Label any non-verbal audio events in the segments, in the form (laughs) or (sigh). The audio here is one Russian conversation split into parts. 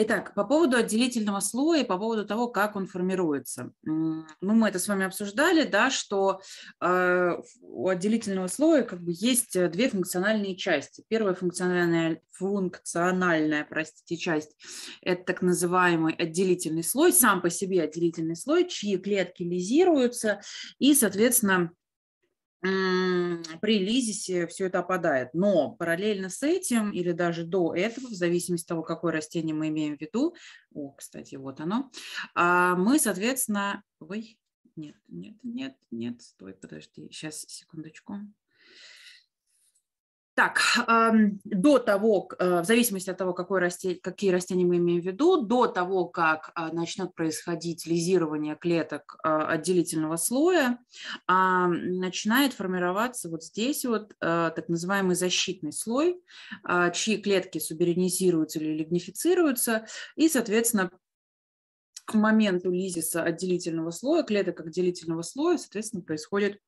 Итак, по поводу отделительного слоя, по поводу того, как он формируется. Ну, мы это с вами обсуждали, да, что э, у отделительного слоя как бы есть э, две функциональные части. Первая функциональная, функциональная простите, часть – это так называемый отделительный слой, сам по себе отделительный слой, чьи клетки лизируются и, соответственно, при лизисе все это опадает. Но параллельно с этим или даже до этого, в зависимости от того, какое растение мы имеем в виду, о, кстати, вот оно, а, мы, соответственно, ой, нет, нет, нет, нет, стой, подожди, сейчас, секундочку, так, до того, э, в зависимости от того, какое растение, какие растения мы имеем в виду, до того, как а, начнет происходить лизирование клеток а, отделительного слоя, а, начинает формироваться вот здесь вот э, так называемый защитный слой, чьи клетки суберенизируются или лигнифицируются, и, соответственно, к моменту лизиса отделительного слоя, клеток отделительного слоя, соответственно, происходит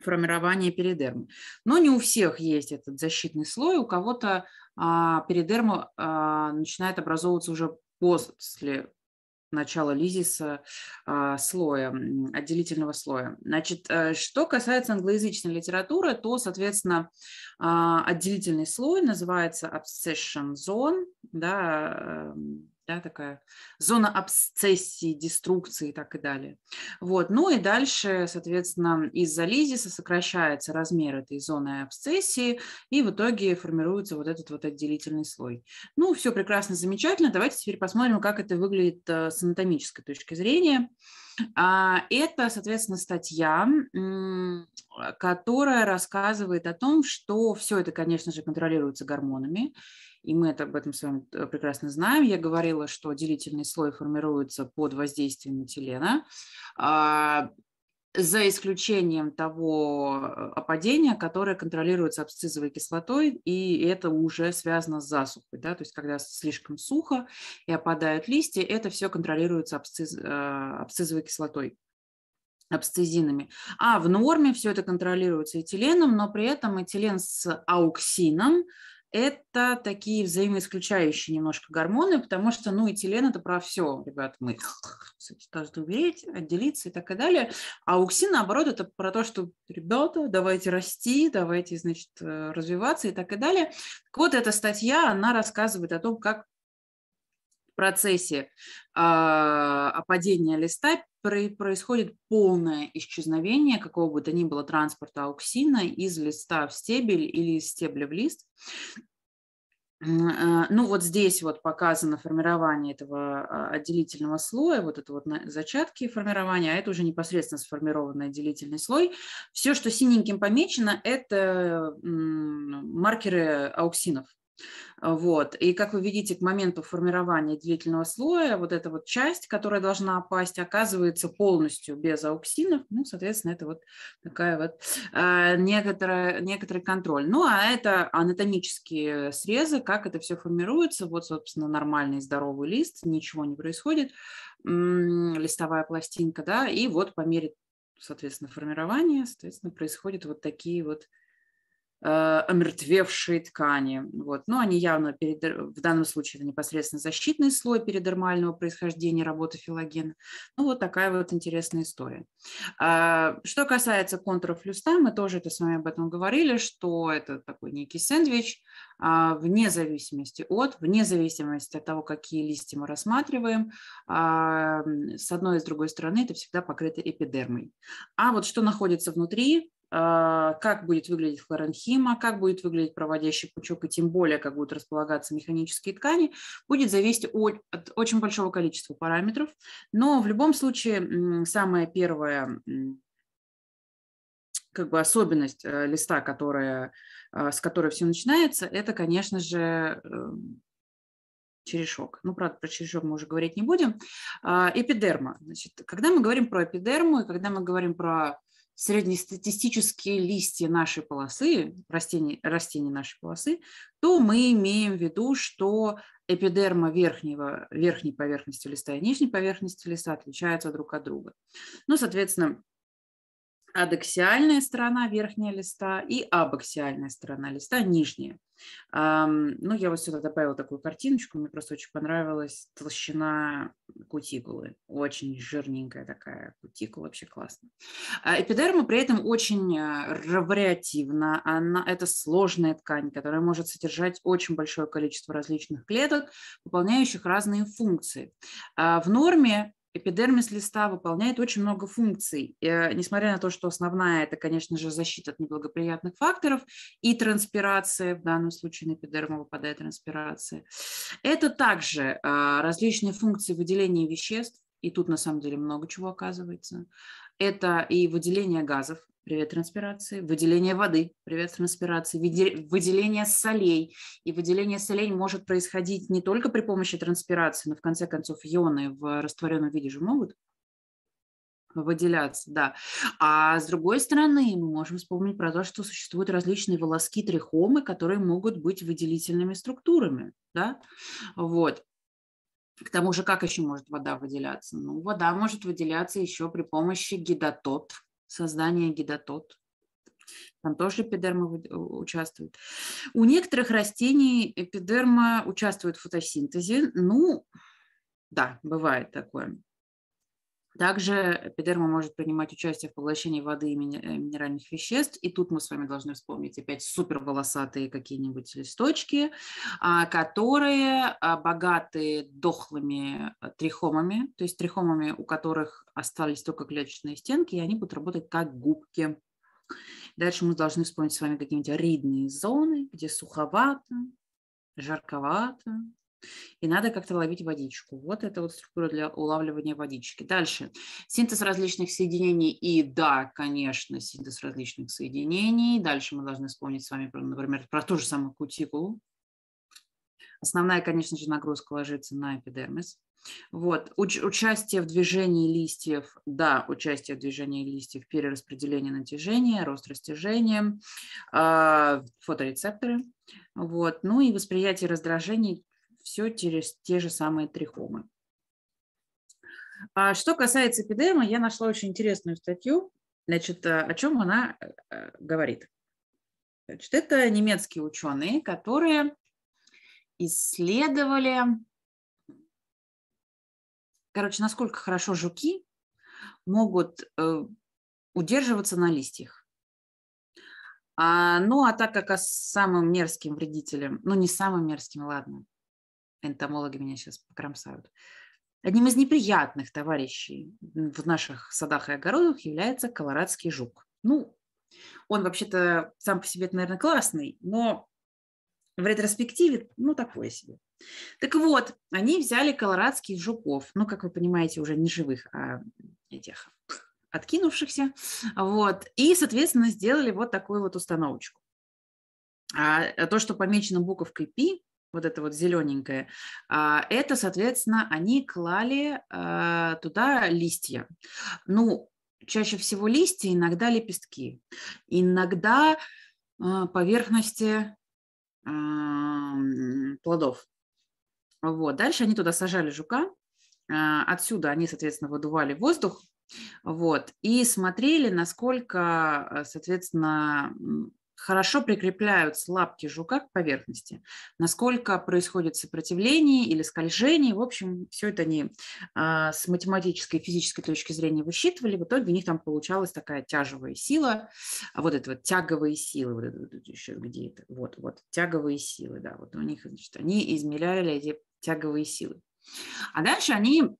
формирования эпидермы. Но не у всех есть этот защитный слой, у кого-то а, перидерма а, начинает образовываться уже после начала лизиса а, слоя, отделительного слоя. Значит, э, что касается англоязычной литературы, то, соответственно, а, отделительный слой называется abscission zone, да, э, да, такая зона абсцессии, деструкции и так и далее. Вот. Ну и дальше, соответственно, из-за лизиса сокращается размер этой зоны абсцессии, и в итоге формируется вот этот вот отделительный слой. Ну, все прекрасно, замечательно. Давайте теперь посмотрим, как это выглядит э, с анатомической точки зрения. А, это, соответственно, статья, которая рассказывает о том, что все это, конечно же, контролируется гормонами, и мы это, об этом с вами э, прекрасно знаем. Я говорила, что делительный слой формируется под воздействием метилена, а, за исключением того э, опадения, которое контролируется абсцизовой кислотой, и это уже связано с засухой, да, то есть когда слишком сухо и опадают листья, это все контролируется абсциз, э, абсцизовой кислотой абсцизинами. А в норме все это контролируется этиленом, но при этом этилен с ауксином это такие взаимоисключающие немножко гормоны, потому что, ну, этилен – это про все, ребят, мы (laughs) должны умереть, отделиться и так и далее. А уксин, наоборот, это про то, что, ребята, давайте расти, давайте, значит, э, развиваться и так и далее. Так вот, эта статья, она рассказывает о том, как в процессе э, опадения листа происходит полное исчезновение какого бы то ни было транспорта ауксина из листа в стебель или из стебля в лист. А, ну вот здесь вот показано формирование этого а, отделительного слоя, вот это вот зачатки формирования, а это уже непосредственно сформированный отделительный слой. Все, что синеньким помечено, это маркеры ауксинов, вот. И как вы видите, к моменту формирования длительного слоя вот эта вот часть, которая должна опасть, оказывается полностью без ауксинов. Ну, соответственно, это вот такая вот э, некоторая, некоторый контроль. Ну, а это анатомические срезы, как это все формируется. Вот, собственно, нормальный здоровый лист, ничего не происходит, листовая пластинка, да, и вот по мере соответственно, формирования, соответственно, происходят вот такие вот Э, омертвевшие ткани. Вот. Но они явно, перед, в данном случае, это непосредственно защитный слой передермального происхождения работы филогена. Ну, вот такая вот интересная история. А, что касается контуров люста, мы тоже это с вами об этом говорили, что это такой некий сэндвич, а, вне зависимости от, вне зависимости от того, какие листья мы рассматриваем, а, с одной и с другой стороны это всегда покрыто эпидермой. А вот что находится внутри, а, как будет выглядеть хлоренхима, как будет выглядеть проводящий пучок, и тем более, как будут располагаться механические ткани, будет зависеть от, от очень большого количества параметров. Но в любом случае, самая первая как бы особенность э, листа, которая, э, с которой все начинается, это, конечно же, эм, черешок. Ну, правда, про черешок мы уже говорить не будем. А, эпидерма. Значит, когда мы говорим про эпидерму и когда мы говорим про среднестатистические листья нашей полосы, растений, растений нашей полосы, то мы имеем в виду, что эпидерма верхнего, верхней поверхности листа и нижней поверхности листа отличаются друг от друга. Ну, соответственно, адексиальная сторона верхняя листа и абаксиальная сторона листа нижняя. Ну, я вот сюда добавила такую картиночку, мне просто очень понравилась толщина кутикулы, очень жирненькая такая кутикула, вообще классно. А эпидерма при этом очень э, вариативна, она, это сложная ткань, которая может содержать очень большое количество различных клеток, выполняющих разные функции. А в норме Эпидермис листа выполняет очень много функций, э, несмотря на то, что основная – это, конечно же, защита от неблагоприятных факторов и транспирация, в данном случае на эпидерму выпадает транспирация. Это также э, различные функции выделения веществ, и тут на самом деле много чего оказывается. Это и выделение газов, привет транспирации, выделение воды, привет транспирации, выделение солей. И выделение солей может происходить не только при помощи транспирации, но в конце концов ионы в растворенном виде же могут выделяться, да. А с другой стороны, мы можем вспомнить про то, что существуют различные волоски трихомы, которые могут быть выделительными структурами, да, вот. К тому же, как еще может вода выделяться? Ну, вода может выделяться еще при помощи гидатот, создания гидатот Там тоже эпидерма участвует. У некоторых растений эпидерма участвует в фотосинтезе. Ну, да, бывает такое. Также эпидерма может принимать участие в поглощении воды и э, минеральных веществ. И тут мы с вами должны вспомнить опять супер волосатые какие-нибудь листочки, а, которые а, богаты дохлыми э, трихомами, то есть трихомами, у которых остались только клеточные стенки, и они будут работать как губки. Дальше мы должны вспомнить с вами какие-нибудь ридные зоны, где суховато, жарковато, и надо как-то ловить водичку. Вот это вот структура для улавливания водички. Дальше. Синтез различных соединений. И да, конечно, синтез различных соединений. Дальше мы должны вспомнить с вами, про, например, про ту же самую кутикулу. Основная, конечно же, нагрузка ложится на эпидермис. Вот. Уч- участие в движении листьев, да, участие в движении листьев, перераспределение натяжения, рост растяжения, э- фоторецепторы, вот. ну и восприятие раздражений все через те же самые трихомы. А что касается эпидема, я нашла очень интересную статью. Значит, э, о чем она э, э, говорит? Значит, это немецкие ученые, которые исследовали, короче, насколько хорошо жуки могут удерживаться на листьях. А, ну, а так как самым мерзким вредителем, ну, не самым мерзким, ладно, энтомологи меня сейчас покромсают. Одним из неприятных товарищей в наших садах и огородах является колорадский жук. Ну, он вообще-то сам по себе, наверное, классный, но в ретроспективе, ну, такое себе. Так вот, они взяли колорадских жуков, ну, как вы понимаете, уже не живых, а этих откинувшихся, вот, и, соответственно, сделали вот такую вот установочку. А, а то, что помечено буковкой «пи», вот это вот зелененькое, а, это, соответственно, они клали а, туда листья. Ну, чаще всего листья, иногда лепестки, иногда а, поверхности плодов. Вот. Дальше они туда сажали жука, отсюда они, соответственно, выдували воздух, вот, и смотрели, насколько, соответственно, хорошо прикрепляются лапки жука к поверхности, насколько происходит сопротивление или скольжение. В общем, все это они а, с математической и физической точки зрения высчитывали. В итоге у них там получалась такая тяжевая сила, а вот это вот тяговые силы, вот это вот еще где это, вот, вот, тяговые силы, да, вот у них, значит, они измеряли эти тяговые силы. А дальше они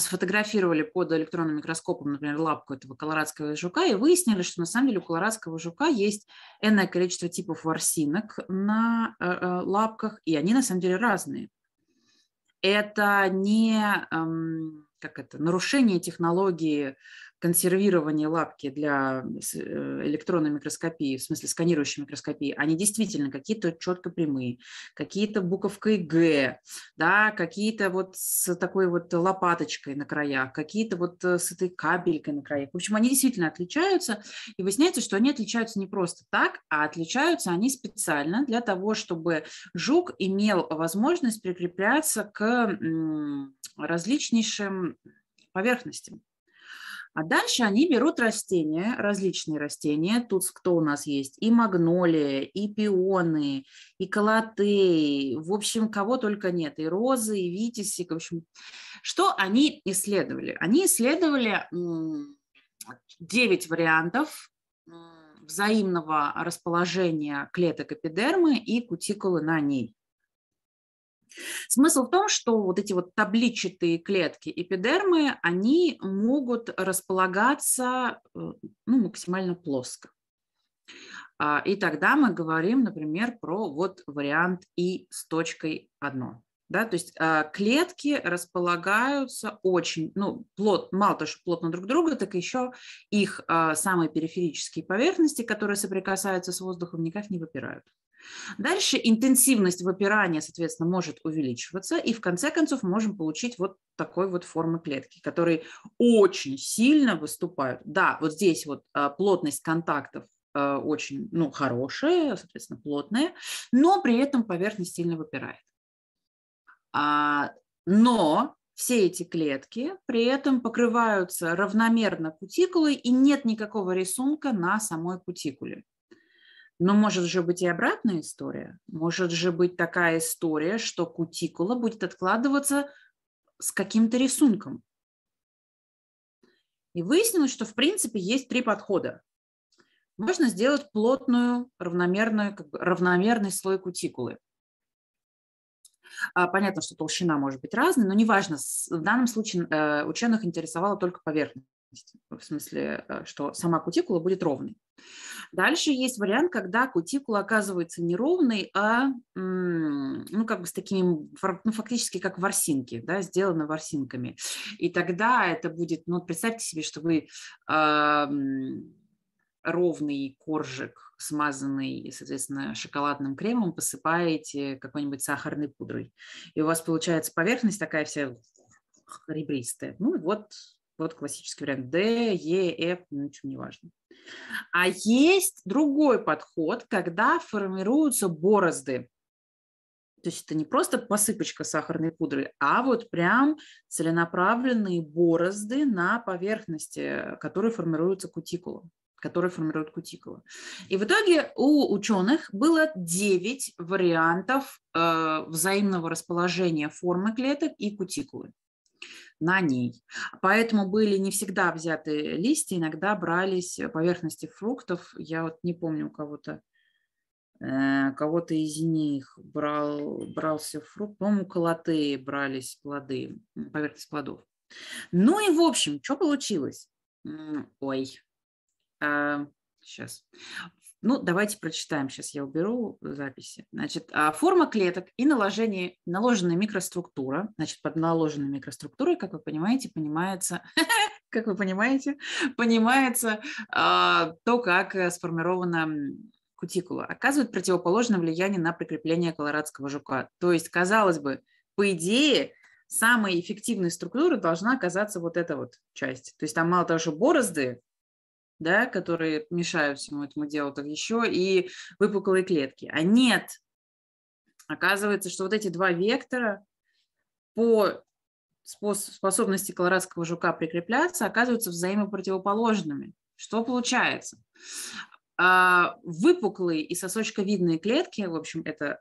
сфотографировали под электронным микроскопом, например, лапку этого колорадского жука и выяснили, что на самом деле у колорадского жука есть энное количество типов ворсинок на э, э, лапках, и они на самом деле разные. Это не эм, как это, нарушение технологии консервирование лапки для э, э, электронной микроскопии, в смысле сканирующей микроскопии, они действительно какие-то четко прямые, какие-то буковкой Г, да, какие-то вот с такой вот лопаточкой на краях, какие-то вот э, с этой кабелькой на краях. В общем, они действительно отличаются, и выясняется, что они отличаются не просто так, а отличаются они специально для того, чтобы жук имел возможность прикрепляться к различнейшим поверхностям. А дальше они берут растения, различные растения. Тут кто у нас есть? И магнолия, и пионы, и колотеи. В общем, кого только нет. И розы, и витиси. В общем, что они исследовали? Они исследовали 9 вариантов взаимного расположения клеток эпидермы и кутикулы на ней. Смысл в том, что вот эти вот табличатые клетки эпидермы, они могут располагаться э, ну, максимально плоско. А, и тогда мы говорим, например, про вот вариант И с точкой 1. Да, то есть а, клетки располагаются очень, ну, плот, мало того, что плотно друг друга, так еще их а, самые периферические поверхности, которые соприкасаются с воздухом, никак не выпирают. Дальше интенсивность выпирания, соответственно, может увеличиваться, и в конце концов можем получить вот такой вот формы клетки, которые очень сильно выступают. Да, вот здесь вот а, плотность контактов а, очень ну, хорошая, соответственно, плотная, но при этом поверхность сильно выпирает. А, но все эти клетки при этом покрываются равномерно кутикулой и нет никакого рисунка на самой кутикуле. Но может же быть и обратная история. Может же быть такая история, что кутикула будет откладываться с каким-то рисунком. И выяснилось, что в принципе есть три подхода. Можно сделать плотную, равномерную, как бы равномерный слой кутикулы. А, понятно, что толщина может быть разной, но неважно. В данном случае э, ученых интересовала только поверхность поверхность, в смысле, э, что сама кутикула будет ровной. Дальше есть вариант, когда кутикула оказывается не ровной, а ну, как бы с такими, ну, фактически как ворсинки, да, сделаны ворсинками. И тогда это будет, ну, представьте себе, что вы э, ровный коржик, смазанный, соответственно, шоколадным кремом, посыпаете какой-нибудь сахарной пудрой. И у вас получается поверхность такая вся ребристая. Ну, вот вот классический вариант D, E, F, ну ничего не важно. А есть другой подход, когда формируются борозды. То есть это не просто посыпочка сахарной пудры, а вот прям целенаправленные борозды на поверхности, которые формируются кутикула которые формируют кутикулу. И в итоге у ученых было 9 вариантов э, взаимного расположения формы клеток и кутикулы на ней. Поэтому были не всегда взяты листья, иногда брались поверхности фруктов. Я вот не помню у кого-то э, кого-то из них брал, брался фрукт, по-моему, колотые брались плоды, поверхность плодов. Ну и в общем, что получилось? Ой, а, сейчас. Ну, давайте прочитаем. Сейчас я уберу записи. Значит, а, форма клеток и наложение, наложенная микроструктура. Значит, под наложенной микроструктурой, как вы понимаете, понимается, (laughs) как вы понимаете, понимается а, то, как э, сформирована кутикула, оказывает противоположное влияние на прикрепление колорадского жука. То есть, казалось бы, по идее, самой эффективной структуры должна оказаться вот эта вот часть. То есть там мало того, что борозды да, которые мешают всему этому делу, так еще и выпуклые клетки. А нет, оказывается, что вот эти два вектора по способности колорадского жука прикрепляться оказываются взаимопротивоположными. Что получается? А, выпуклые и сосочковидные клетки, в общем, это...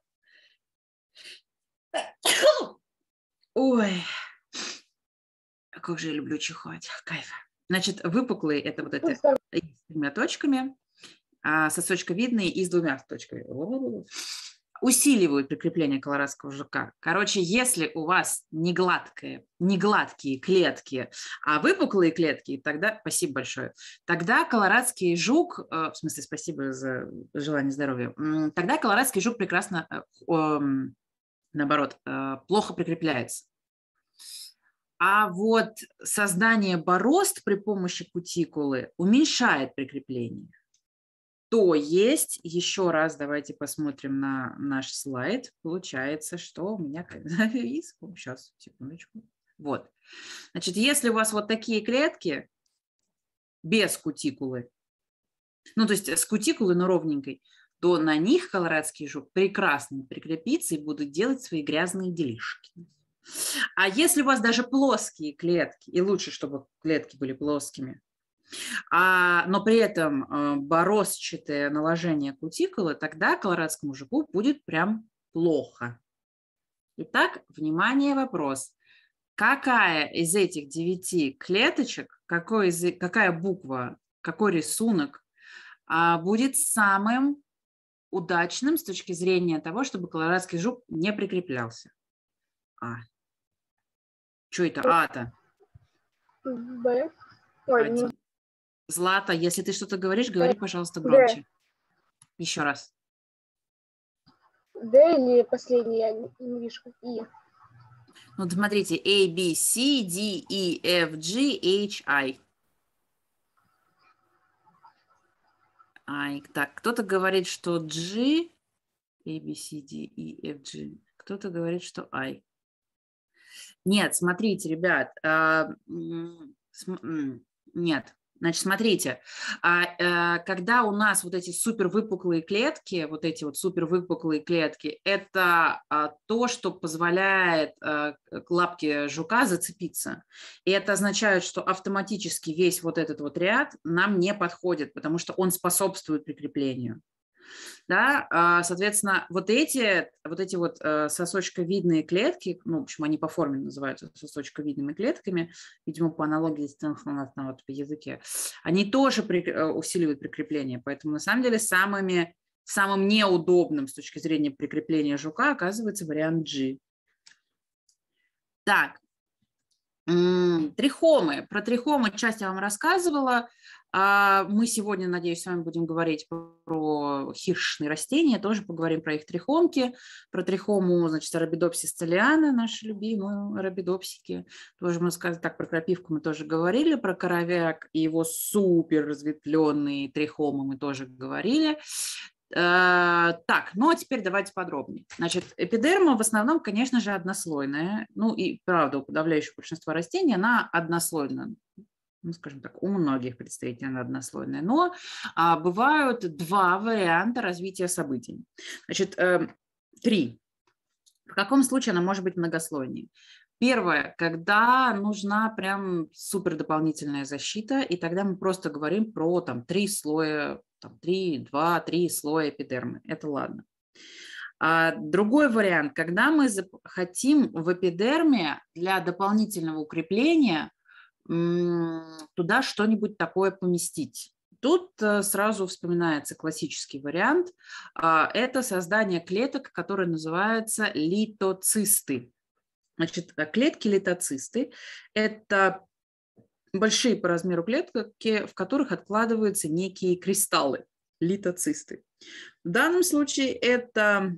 Ой, как же я люблю чихать, кайф. Значит, выпуклые – это вот это с тремя точками, а сосочковидные и с двумя точками. Усиливают прикрепление колорадского жука. Короче, если у вас не гладкие, не гладкие клетки, а выпуклые клетки, тогда спасибо большое. Тогда колорадский жук, э, в смысле, спасибо за желание здоровья, тогда колорадский жук прекрасно, э, эм, наоборот, э, плохо прикрепляется. А вот создание борозд при помощи кутикулы уменьшает прикрепление. То есть, еще раз давайте посмотрим на наш слайд. Получается, что у меня (laughs) Сейчас, секундочку. Вот. Значит, если у вас вот такие клетки без кутикулы, ну, то есть с кутикулы, но ровненькой, то на них колорадский жук прекрасно прикрепится и будут делать свои грязные делишки. А если у вас даже плоские клетки, и лучше, чтобы клетки были плоскими, а, но при этом э, борозчатое наложение кутикулы, тогда колорадскому жуку будет прям плохо. Итак, внимание, вопрос. Какая из этих девяти клеточек, какой из, какая буква, какой рисунок а, будет самым удачным с точки зрения того, чтобы колорадский жук не прикреплялся? А. Что это э, А-то? Б. Ну. Злата, если ты что-то говоришь, э, говори, пожалуйста, громче. Д. Еще раз. Д или последняя я И. Ну, смотрите, A, B, C, D, E, F, G, H, I. I. Так, кто-то говорит, что G, A, B, C, D, E, F, G. Кто-то говорит, что I. Нет, смотрите, ребят, а, нет, Значит, смотрите, а, э, когда у нас вот эти супервыпуклые клетки, вот эти вот супервыпуклые клетки, это а, то, что позволяет лапке жука зацепиться. И это означает, что автоматически весь вот этот вот ряд нам не подходит, потому что он способствует прикреплению да, а, соответственно, вот эти, вот эти вот э, сосочковидные клетки, ну, в общем, они по форме называются сосочковидными клетками, видимо, по аналогии с тенхлонатного в языке, они тоже при, э, усиливают прикрепление, поэтому, на самом деле, самыми, самым неудобным с точки зрения прикрепления жука оказывается вариант G. Так, Трихомы. Про трихомы часть я вам рассказывала. А, мы сегодня, надеюсь, с вами будем говорить про хищные растения, тоже поговорим про их трихомки, про трихому, значит, арабидопсис целиана, наши любимые арабидопсики. Тоже мы сказали, так, про крапивку мы тоже говорили, про коровяк и его супер разветвленные трихомы мы тоже говорили. Э, так, ну а теперь давайте подробнее. Значит, эпидерма в основном, конечно же, однослойная. Ну и правда, у подавляющего большинства растений она однослойная ну, скажем так, у многих представителей она однослойная, но а, бывают два варианта развития событий. Значит, э, три. В каком случае она может быть многослойной? Первое, когда нужна прям супер дополнительная защита, и тогда мы просто говорим про там три слоя там 3, 2, 3 слоя эпидермы. Это ладно. А другой вариант, когда мы хотим в эпидерме для дополнительного укрепления туда что-нибудь такое поместить. Тут э, сразу вспоминается классический вариант. А, это создание клеток, которые называются литоцисты. Значит, э, клетки литоцисты – это большие по размеру клетки, в которых откладываются некие кристаллы, литоцисты. В данном случае это,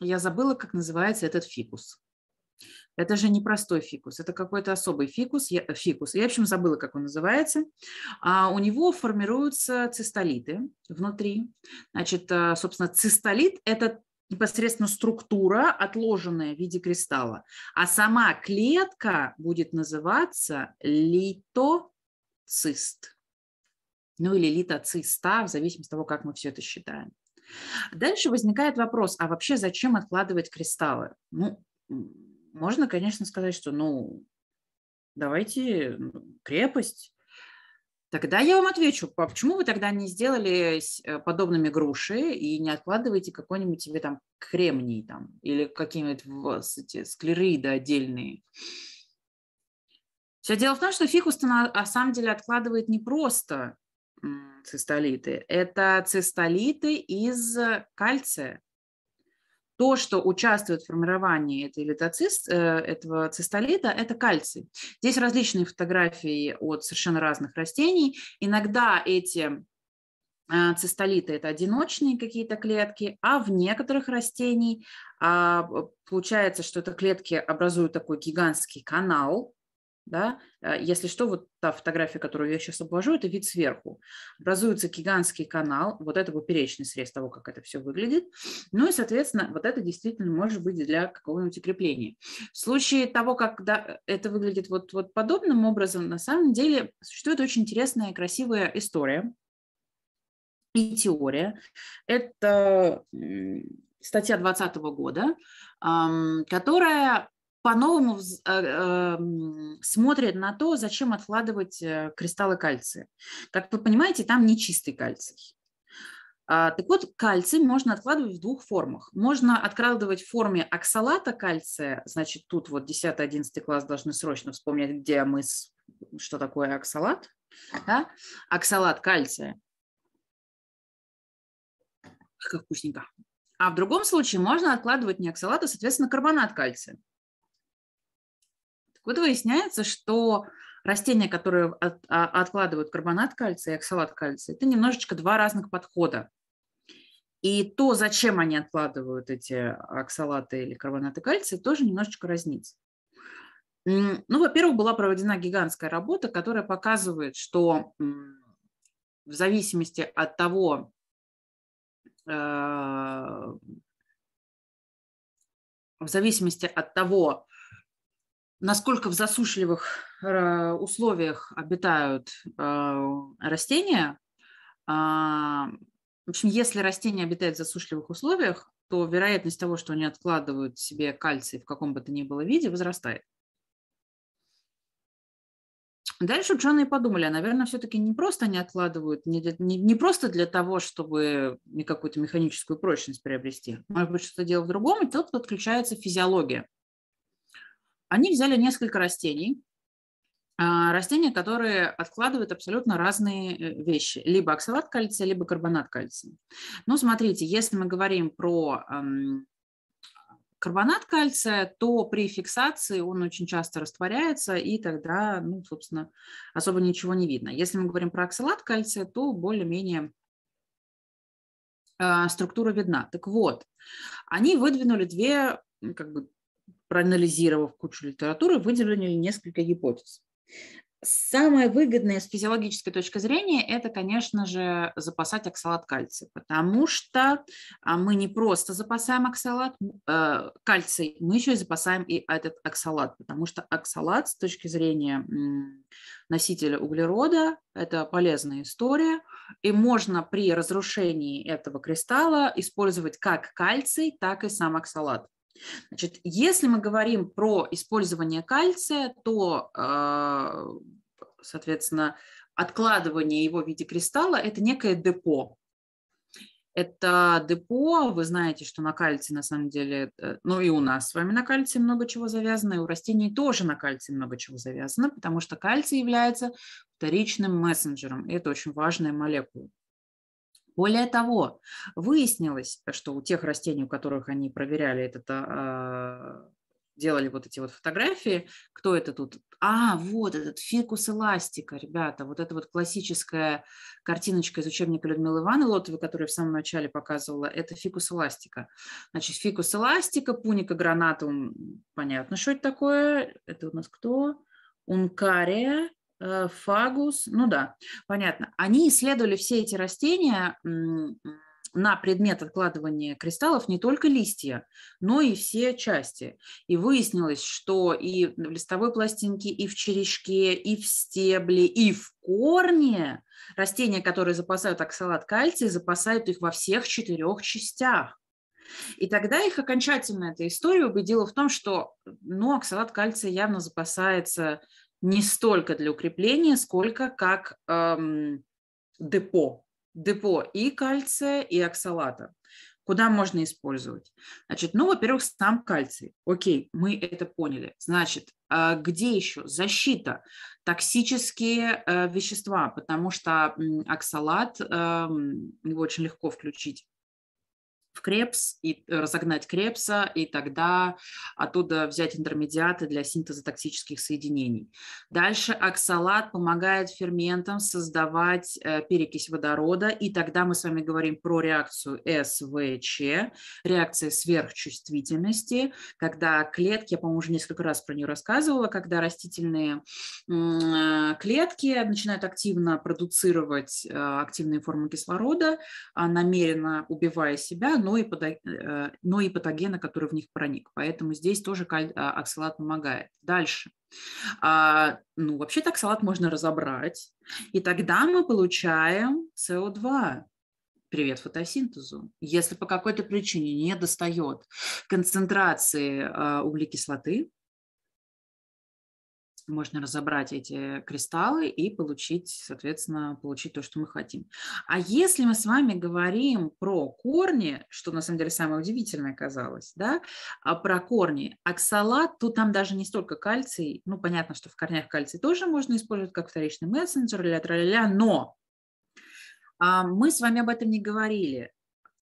я забыла, как называется этот фикус. Это же не простой фикус, это какой-то особый фикус. Я, э, фикус. я в общем, забыла, как он называется. А у него формируются цистолиты внутри. Значит, э, собственно, цистолит – это непосредственно структура, отложенная в виде кристалла, а сама клетка будет называться литоцист. Ну или литоциста, в зависимости от того, как мы все это считаем. Дальше возникает вопрос, а вообще зачем откладывать кристаллы? Ну, можно, конечно, сказать, что ну, давайте крепость, Тогда я вам отвечу, почему вы тогда не сделали э, подобными груши и не откладываете какой-нибудь себе там кремний там или какие-нибудь эти склериды отдельные. Все дело в том, что фикус на, на самом деле откладывает не просто цистолиты, это цистолиты из кальция. То, что участвует в формировании этой литоцист, э, этого цистолита, это кальций. Здесь различные фотографии от совершенно разных растений. Иногда эти а, цистолиты – это одиночные какие-то клетки, а в некоторых растений а, получается, что это клетки образуют такой гигантский канал, да? Э, если что, вот та фотография, которую я сейчас обвожу, это вид сверху. Образуется гигантский канал, вот это поперечный срез того, как это все выглядит. Ну и, соответственно, вот это действительно может быть для какого-нибудь укрепления. В случае того, когда это выглядит вот, вот подобным образом, на самом деле существует очень интересная и красивая история и теория. Это статья 2020 года, которая по-новому э, э, смотрят на то, зачем откладывать э, кристаллы кальция. Как вы понимаете, там не чистый кальций. А, так вот, кальций можно откладывать в двух формах. Можно откладывать в форме оксалата кальция, значит, тут вот 10-11 класс должны срочно вспомнить, где мы, что такое оксалат, да? оксалат кальция. Как вкусненько. А в другом случае можно откладывать не оксалат, а, соответственно, карбонат кальция. Вот выясняется, что растения, которые от, а, откладывают карбонат кальция и оксалат кальция, это немножечко два разных подхода. И то, зачем они откладывают эти оксалаты или карбонаты кальция, тоже немножечко разнится. Ну, во-первых, была проведена гигантская работа, которая показывает, что в зависимости от того, э, в зависимости от того, насколько в засушливых э, условиях обитают э, растения. А, в общем, если растения обитают в засушливых условиях, то вероятность того, что они откладывают себе кальций в каком бы то ни было виде, возрастает. Дальше ученые подумали, а, наверное, все-таки не просто они откладывают, не, не, не просто для того, чтобы какую-то механическую прочность приобрести. Может быть, что-то дело в другом, и тут подключается физиология. Они взяли несколько растений, а, растения, которые откладывают абсолютно разные э, вещи, либо оксалат кальция, либо карбонат кальция. Но ну, смотрите, если мы говорим про эм, карбонат кальция, то при фиксации он очень часто растворяется, и тогда, ну, собственно, особо ничего не видно. Если мы говорим про оксалат кальция, то более-менее а, структура видна. Так вот, они выдвинули две как бы, проанализировав кучу литературы, выделили несколько гипотез. Самое выгодное с физиологической точки зрения – это, конечно же, запасать оксалат кальция, потому что а, мы не просто запасаем оксалат, э, кальций, мы еще и запасаем и этот оксалат, потому что оксалат с точки зрения носителя углерода – это полезная история, и можно при разрушении этого кристалла использовать как кальций, так и сам оксалат. Значит, если мы говорим про использование кальция, то, а, соответственно, откладывание его в виде кристалла – это некое депо. Это депо, вы знаете, что на кальций на самом деле, э, ну и у нас с вами на кальций много чего завязано, и у растений тоже на кальций много чего завязано, потому что кальций является вторичным мессенджером, и это очень важная молекула. Более того, выяснилось, что у тех растений, у которых они проверяли этот а, делали вот эти вот фотографии, кто это тут? А, вот этот фикус эластика, ребята, вот это вот классическая картиночка из учебника Людмилы Ивановны Лотовой, которую я в самом начале показывала, это фикус эластика. Значит, фикус эластика, пуника гранатум, понятно, что это такое, это у нас кто? Ункария, Э, фагус, ну да, понятно. Они исследовали все эти растения на предмет откладывания кристаллов не только листья, но и все части. И выяснилось, что и в листовой пластинке, и в черешке, и в стебле, и в корне растения, которые запасают оксалат кальция, запасают их во всех четырех частях. И тогда их окончательная эта история убедила в том, что ну, оксалат кальция явно запасается не столько для укрепления, сколько как эм, депо. Депо и кальция, и оксалата. Куда можно использовать? Значит, ну, во-первых, сам кальций. Окей, мы это поняли. Значит, а где еще? Защита. Токсические э, вещества, потому что оксалат, эм, его очень легко включить в Крепс и э, разогнать Крепса, и тогда оттуда взять интермедиаты для синтеза токсических соединений. Дальше оксалат помогает ферментам создавать э, перекись водорода, и тогда мы с вами говорим про реакцию СВЧ, реакция сверхчувствительности, когда клетки, я, по-моему, уже несколько раз про нее рассказывала, когда растительные э, клетки начинают активно продуцировать активные формы кислорода, а намеренно убивая себя, но и, патог... Э, но и патогена, который в них проник. Поэтому здесь тоже аксалат а, помогает. Дальше. А, ну, вообще-то аксалат можно разобрать, и тогда мы получаем СО2. Привет фотосинтезу. Если по какой-то причине не достает концентрации а, углекислоты, можно разобрать эти кристаллы и получить, соответственно, получить то, что мы хотим. А если мы с вами говорим про корни, что на самом деле самое удивительное оказалось, да, а про корни, оксалат, то там даже не столько кальций, ну, понятно, что в корнях кальций тоже можно использовать как вторичный мессенджер, ля-тра-ля-ля, но а, мы с вами об этом не говорили.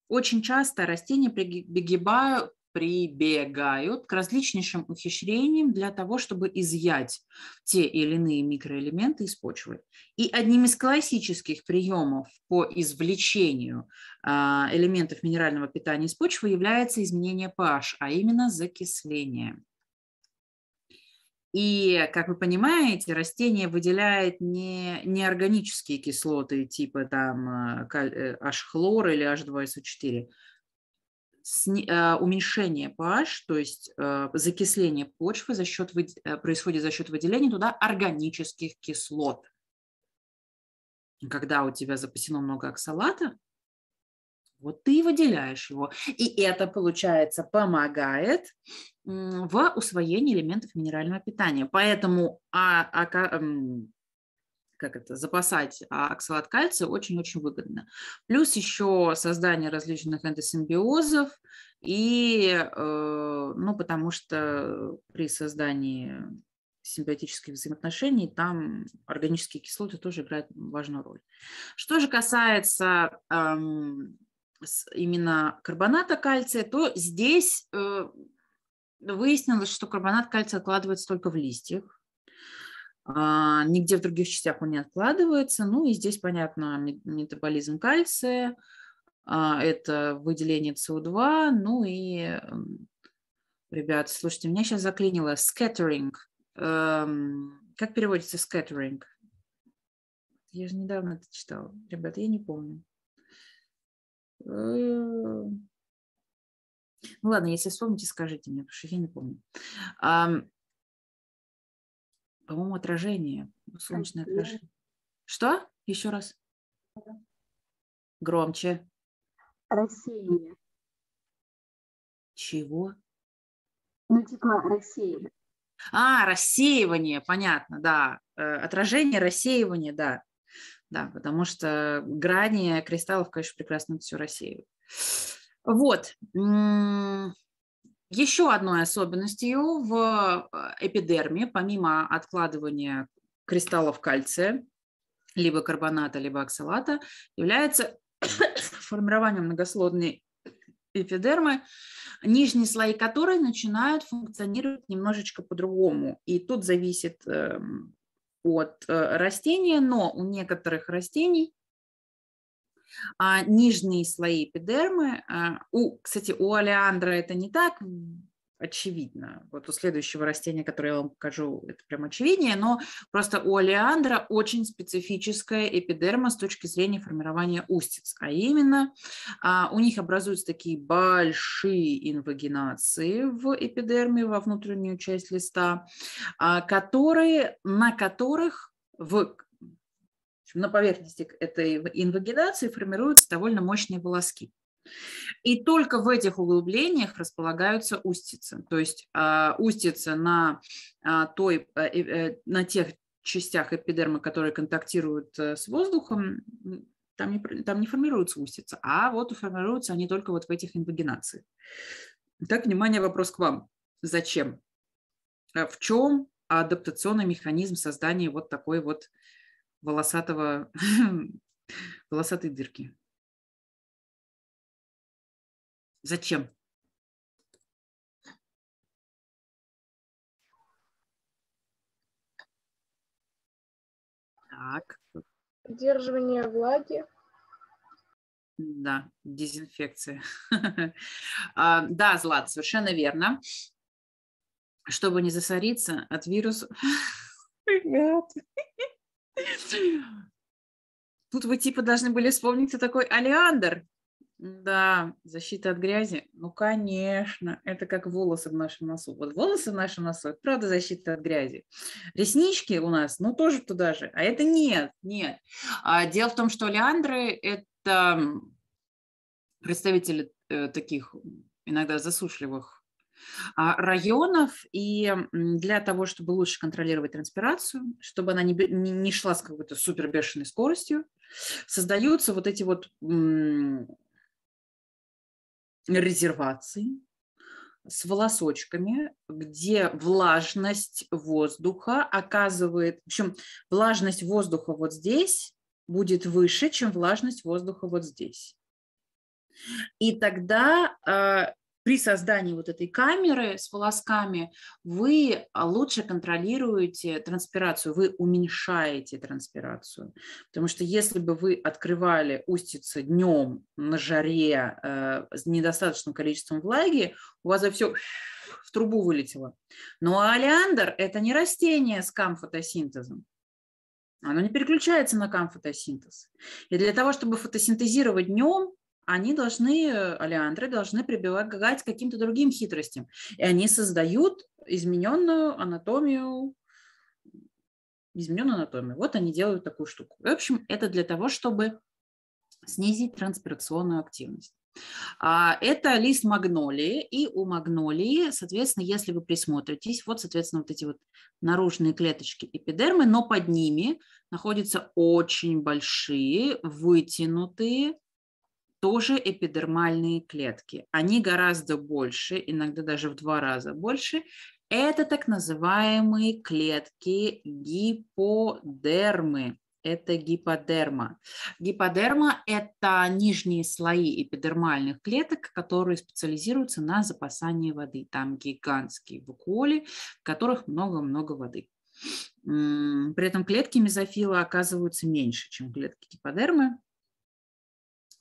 Очень часто растения пригибают, прибегают к различнейшим ухищрениям для того, чтобы изъять те или иные микроэлементы из почвы. И одним из классических приемов по извлечению а, элементов минерального питания из почвы является изменение pH, а именно закисление. И, как вы понимаете, растение выделяет не, неорганические кислоты типа там э, э, H-хлор или H2SO4, Э, уменьшение pH, то есть э, закисление почвы за счет, э, происходит за счет выделения туда органических кислот. Когда у тебя запасено много оксалата, вот ты и выделяешь его. И это, получается, помогает в усвоении элементов минерального питания. Поэтому а, а как это, запасать а, оксалат кальция очень-очень выгодно. Плюс еще создание различных эндосимбиозов, и, э, ну, потому что при создании симбиотических взаимоотношений, там органические кислоты тоже играют важную роль. Что же касается эм, именно карбоната кальция, то здесь э, выяснилось, что карбонат кальция откладывается только в листьях, а, нигде в других частях он не откладывается. Ну и здесь, понятно, метаболизм кальция, а, это выделение СО2, ну и, эм, ребят, слушайте, меня сейчас заклинило scattering. Эм, как переводится scattering? Я же недавно это читала. ребят, я не помню. Эм. Ну ладно, если вспомните, скажите мне, потому что я не помню по-моему, отражение, солнечное отражение. Что? Еще раз. Громче. Рассеяние. Чего? Ну, типа рассеивание. А, рассеивание, понятно, да. Э, отражение, рассеивание, да. Да, потому что грани кристаллов, конечно, прекрасно все рассеивают. Вот. Еще одной особенностью в э, эпидерме, помимо откладывания кристаллов кальция, либо карбоната, либо оксалата, является (coughs) формирование многослойной эпидермы, нижние слои которой начинают функционировать немножечко по-другому. И тут зависит эм, от э, растения, но у некоторых растений а нижние слои эпидермы, а, у, кстати, у олеандра это не так очевидно. Вот у следующего растения, которое я вам покажу, это прям очевиднее, но просто у олеандра очень специфическая эпидерма с точки зрения формирования устиц, а именно а, у них образуются такие большие инвагинации в эпидерме, во внутреннюю часть листа, а, которые, на которых в на поверхности этой инвагинации формируются довольно мощные волоски. И только в этих углублениях располагаются устицы. То есть а, а, э, устицы на, э, той, э, на тех частях эпидермы, которые контактируют э, с воздухом, там не, там не формируются устицы, а вот формируются они только вот в этих инвагинациях. Так, внимание, вопрос к вам. Зачем? Э, в чем адаптационный механизм создания вот такой вот волосатого, (laughs) волосатой дырки. Зачем? Так. Удерживание влаги. Да, дезинфекция. (laughs) а, да, Злат, совершенно верно. Чтобы не засориться от вируса. Ребята. (laughs) Тут вы типа должны были вспомнить, кто такой Алиандр. Да, защита от грязи. Ну, конечно, это как волосы в нашем носу. Вот волосы в нашем носу, это правда защита от грязи. Реснички у нас, ну, тоже туда же. А это нет, нет. А, дело в том, что Алиандры это представители э, таких иногда засушливых а, районов, и для того, чтобы лучше контролировать транспирацию, чтобы она не, не шла с какой-то супер бешеной скоростью, создаются вот эти вот резервации с волосочками, где влажность воздуха оказывает, в общем, влажность воздуха вот здесь будет выше, чем влажность воздуха вот здесь. И тогда а, при создании вот этой камеры с волосками вы а, лучше контролируете транспирацию, вы уменьшаете транспирацию. Потому что если бы вы открывали устицы днем на жаре э, с недостаточным количеством влаги, у вас за все в трубу вылетело. Но ну, алиандр – это не растение с камфотосинтезом. Оно не переключается на камфотосинтез. И для того, чтобы фотосинтезировать днем, они должны, э, олеандры должны прибегать к каким-то другим хитростям. И они создают измененную анатомию, измененную анатомию. Вот они делают такую штуку. В общем, это для того, чтобы снизить транспирационную активность. А, это лист магнолии, и у магнолии, соответственно, если вы присмотритесь, вот, соответственно, вот эти вот наружные клеточки эпидермы, но под ними находятся очень большие, вытянутые тоже эпидермальные клетки. Они гораздо больше, иногда даже в два раза больше. Это так называемые клетки гиподермы. Это гиподерма. Гиподерма – это нижние слои эпидермальных клеток, которые специализируются на запасании воды. Там гигантские вакуоли, в которых много-много воды. При этом клетки мезофила оказываются меньше, чем клетки гиподермы.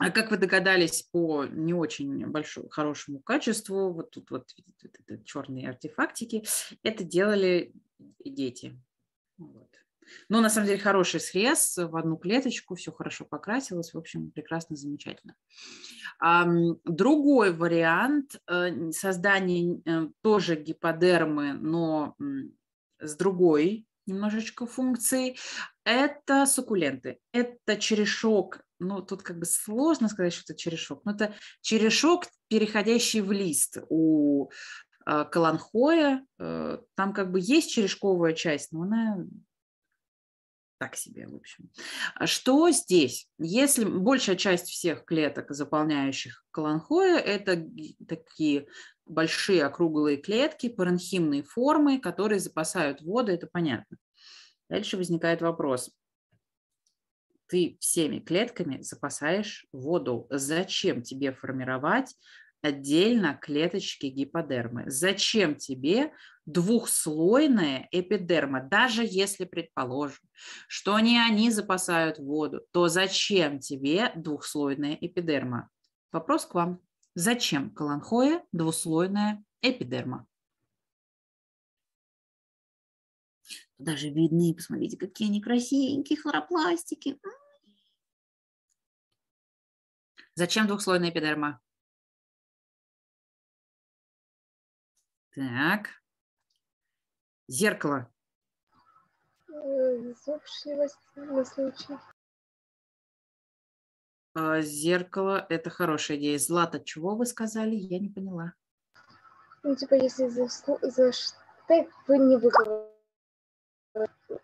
А как вы догадались, по не очень большому, хорошему качеству, вот тут вот, вот это черные артефактики, это делали дети. Вот. Но ну, на самом деле хороший срез в одну клеточку, все хорошо покрасилось, в общем, прекрасно, замечательно. Другой вариант э, создания э, тоже гиподермы, но с другой немножечко функцией, это суккуленты. Это черешок ну, тут как бы сложно сказать, что это черешок, но это черешок, переходящий в лист у э, Каланхоя. Э, там как бы есть черешковая часть, но она так себе, в общем. А что здесь? Если большая часть всех клеток, заполняющих Каланхоя, это такие большие округлые клетки, паренхимные формы, которые запасают воду, это понятно. Дальше возникает вопрос – ты всеми клетками запасаешь воду. Зачем тебе формировать отдельно клеточки гиподермы. Зачем тебе двухслойная эпидерма? Даже если предположим, что не они запасают воду, то зачем тебе двухслойная эпидерма? Вопрос к вам. Зачем каланхоя двуслойная эпидерма? Даже видны, посмотрите, какие они красивенькие хлоропластики. М -м -м. Зачем двухслойная эпидерма? Так. Зеркало. Э, Изобшилость на случай. А, зеркало – это хорошая идея. Злата, чего вы сказали? Я не поняла. Ну, типа, если за, за штек вы не выговорите.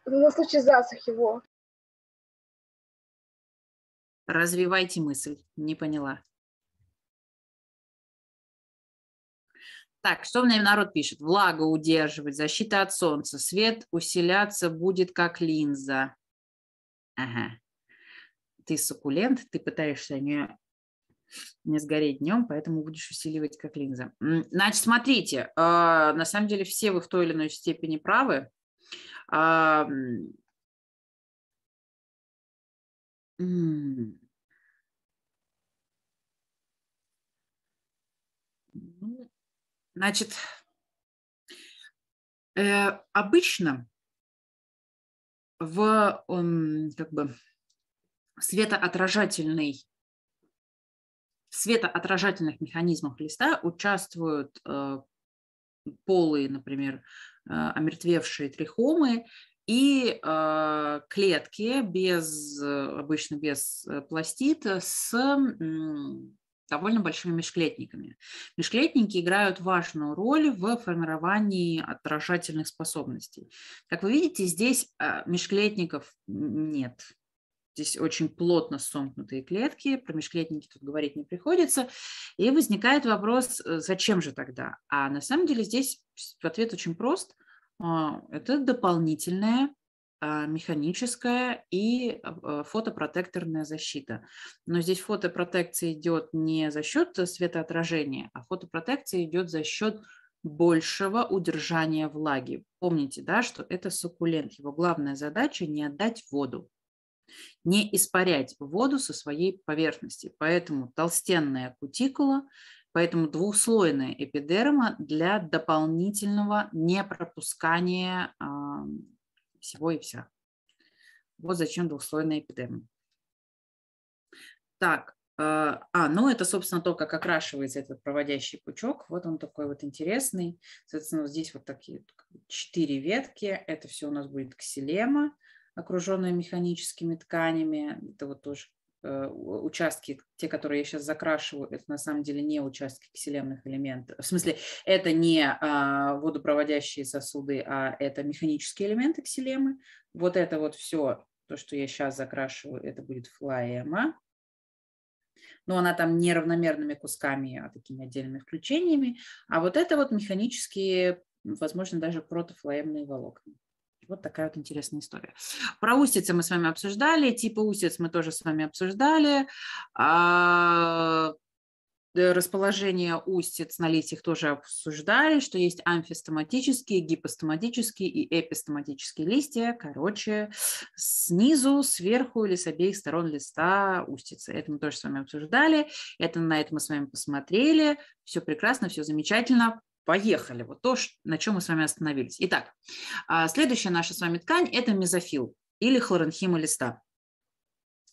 Ну, на случай засухи его. Развивайте мысль. Не поняла. Так, что мне народ пишет? Влагу удерживать, защита от солнца, свет усиляться будет как линза. Ага. Ты суккулент, ты пытаешься не, не сгореть днем, поэтому будешь усиливать как линза. Значит, смотрите, а, на самом деле все вы в той или иной степени правы. А, ну, значит, э, обычно в эм, как бы в светоотражательной в светоотражательных механизмах листа участвуют э, полые, например, э, омертвевшие трихомы и э, клетки без, э, обычно без э, пластита с довольно большими межклетниками. Межклетники играют важную роль в формировании отражательных способностей. Как вы видите, здесь э, межклетников нет. Здесь очень плотно сомкнутые клетки, про межклетники тут говорить не приходится. И возникает вопрос, зачем же тогда? А на самом деле здесь ответ очень прост – а, это дополнительная а, механическая и а, фотопротекторная защита. Но здесь фотопротекция идет не за счет светоотражения, а фотопротекция идет за счет большего удержания влаги. Помните, да, что это суккулент. Его главная задача не отдать воду, не испарять воду со своей поверхности. Поэтому толстенная кутикула Поэтому двухслойная эпидерма для дополнительного непропускания а, всего и вся. Вот зачем двухслойная эпидерма. Так, а, а, ну это, собственно, то, как окрашивается этот проводящий пучок. Вот он такой вот интересный. Соответственно, вот здесь вот такие четыре ветки. Это все у нас будет ксилема, окруженная механическими тканями. Это вот тоже Э, участки, те, которые я сейчас закрашиваю, это на самом деле не участки киселевных элементов. В смысле, это не а, водопроводящие сосуды, а это механические элементы киселемы. Вот это вот все, то, что я сейчас закрашиваю, это будет флаема. Но она там неравномерными кусками, а такими отдельными включениями. А вот это вот механические, возможно, даже протофлоемные волокна. Вот такая вот интересная история. Про устицы мы с вами обсуждали, типы устиц мы тоже с вами обсуждали. А, э, расположение устиц на листьях тоже обсуждали, что есть амфистоматические, гипостоматические и эпистоматические листья. Короче, снизу, сверху или с обеих сторон листа устицы. Это мы тоже с вами обсуждали. Это на это мы с вами посмотрели. Все прекрасно, все замечательно. Поехали. Вот то, на чем мы с вами остановились. Итак, а, следующая наша с вами ткань – это мезофил или хлоренхима листа.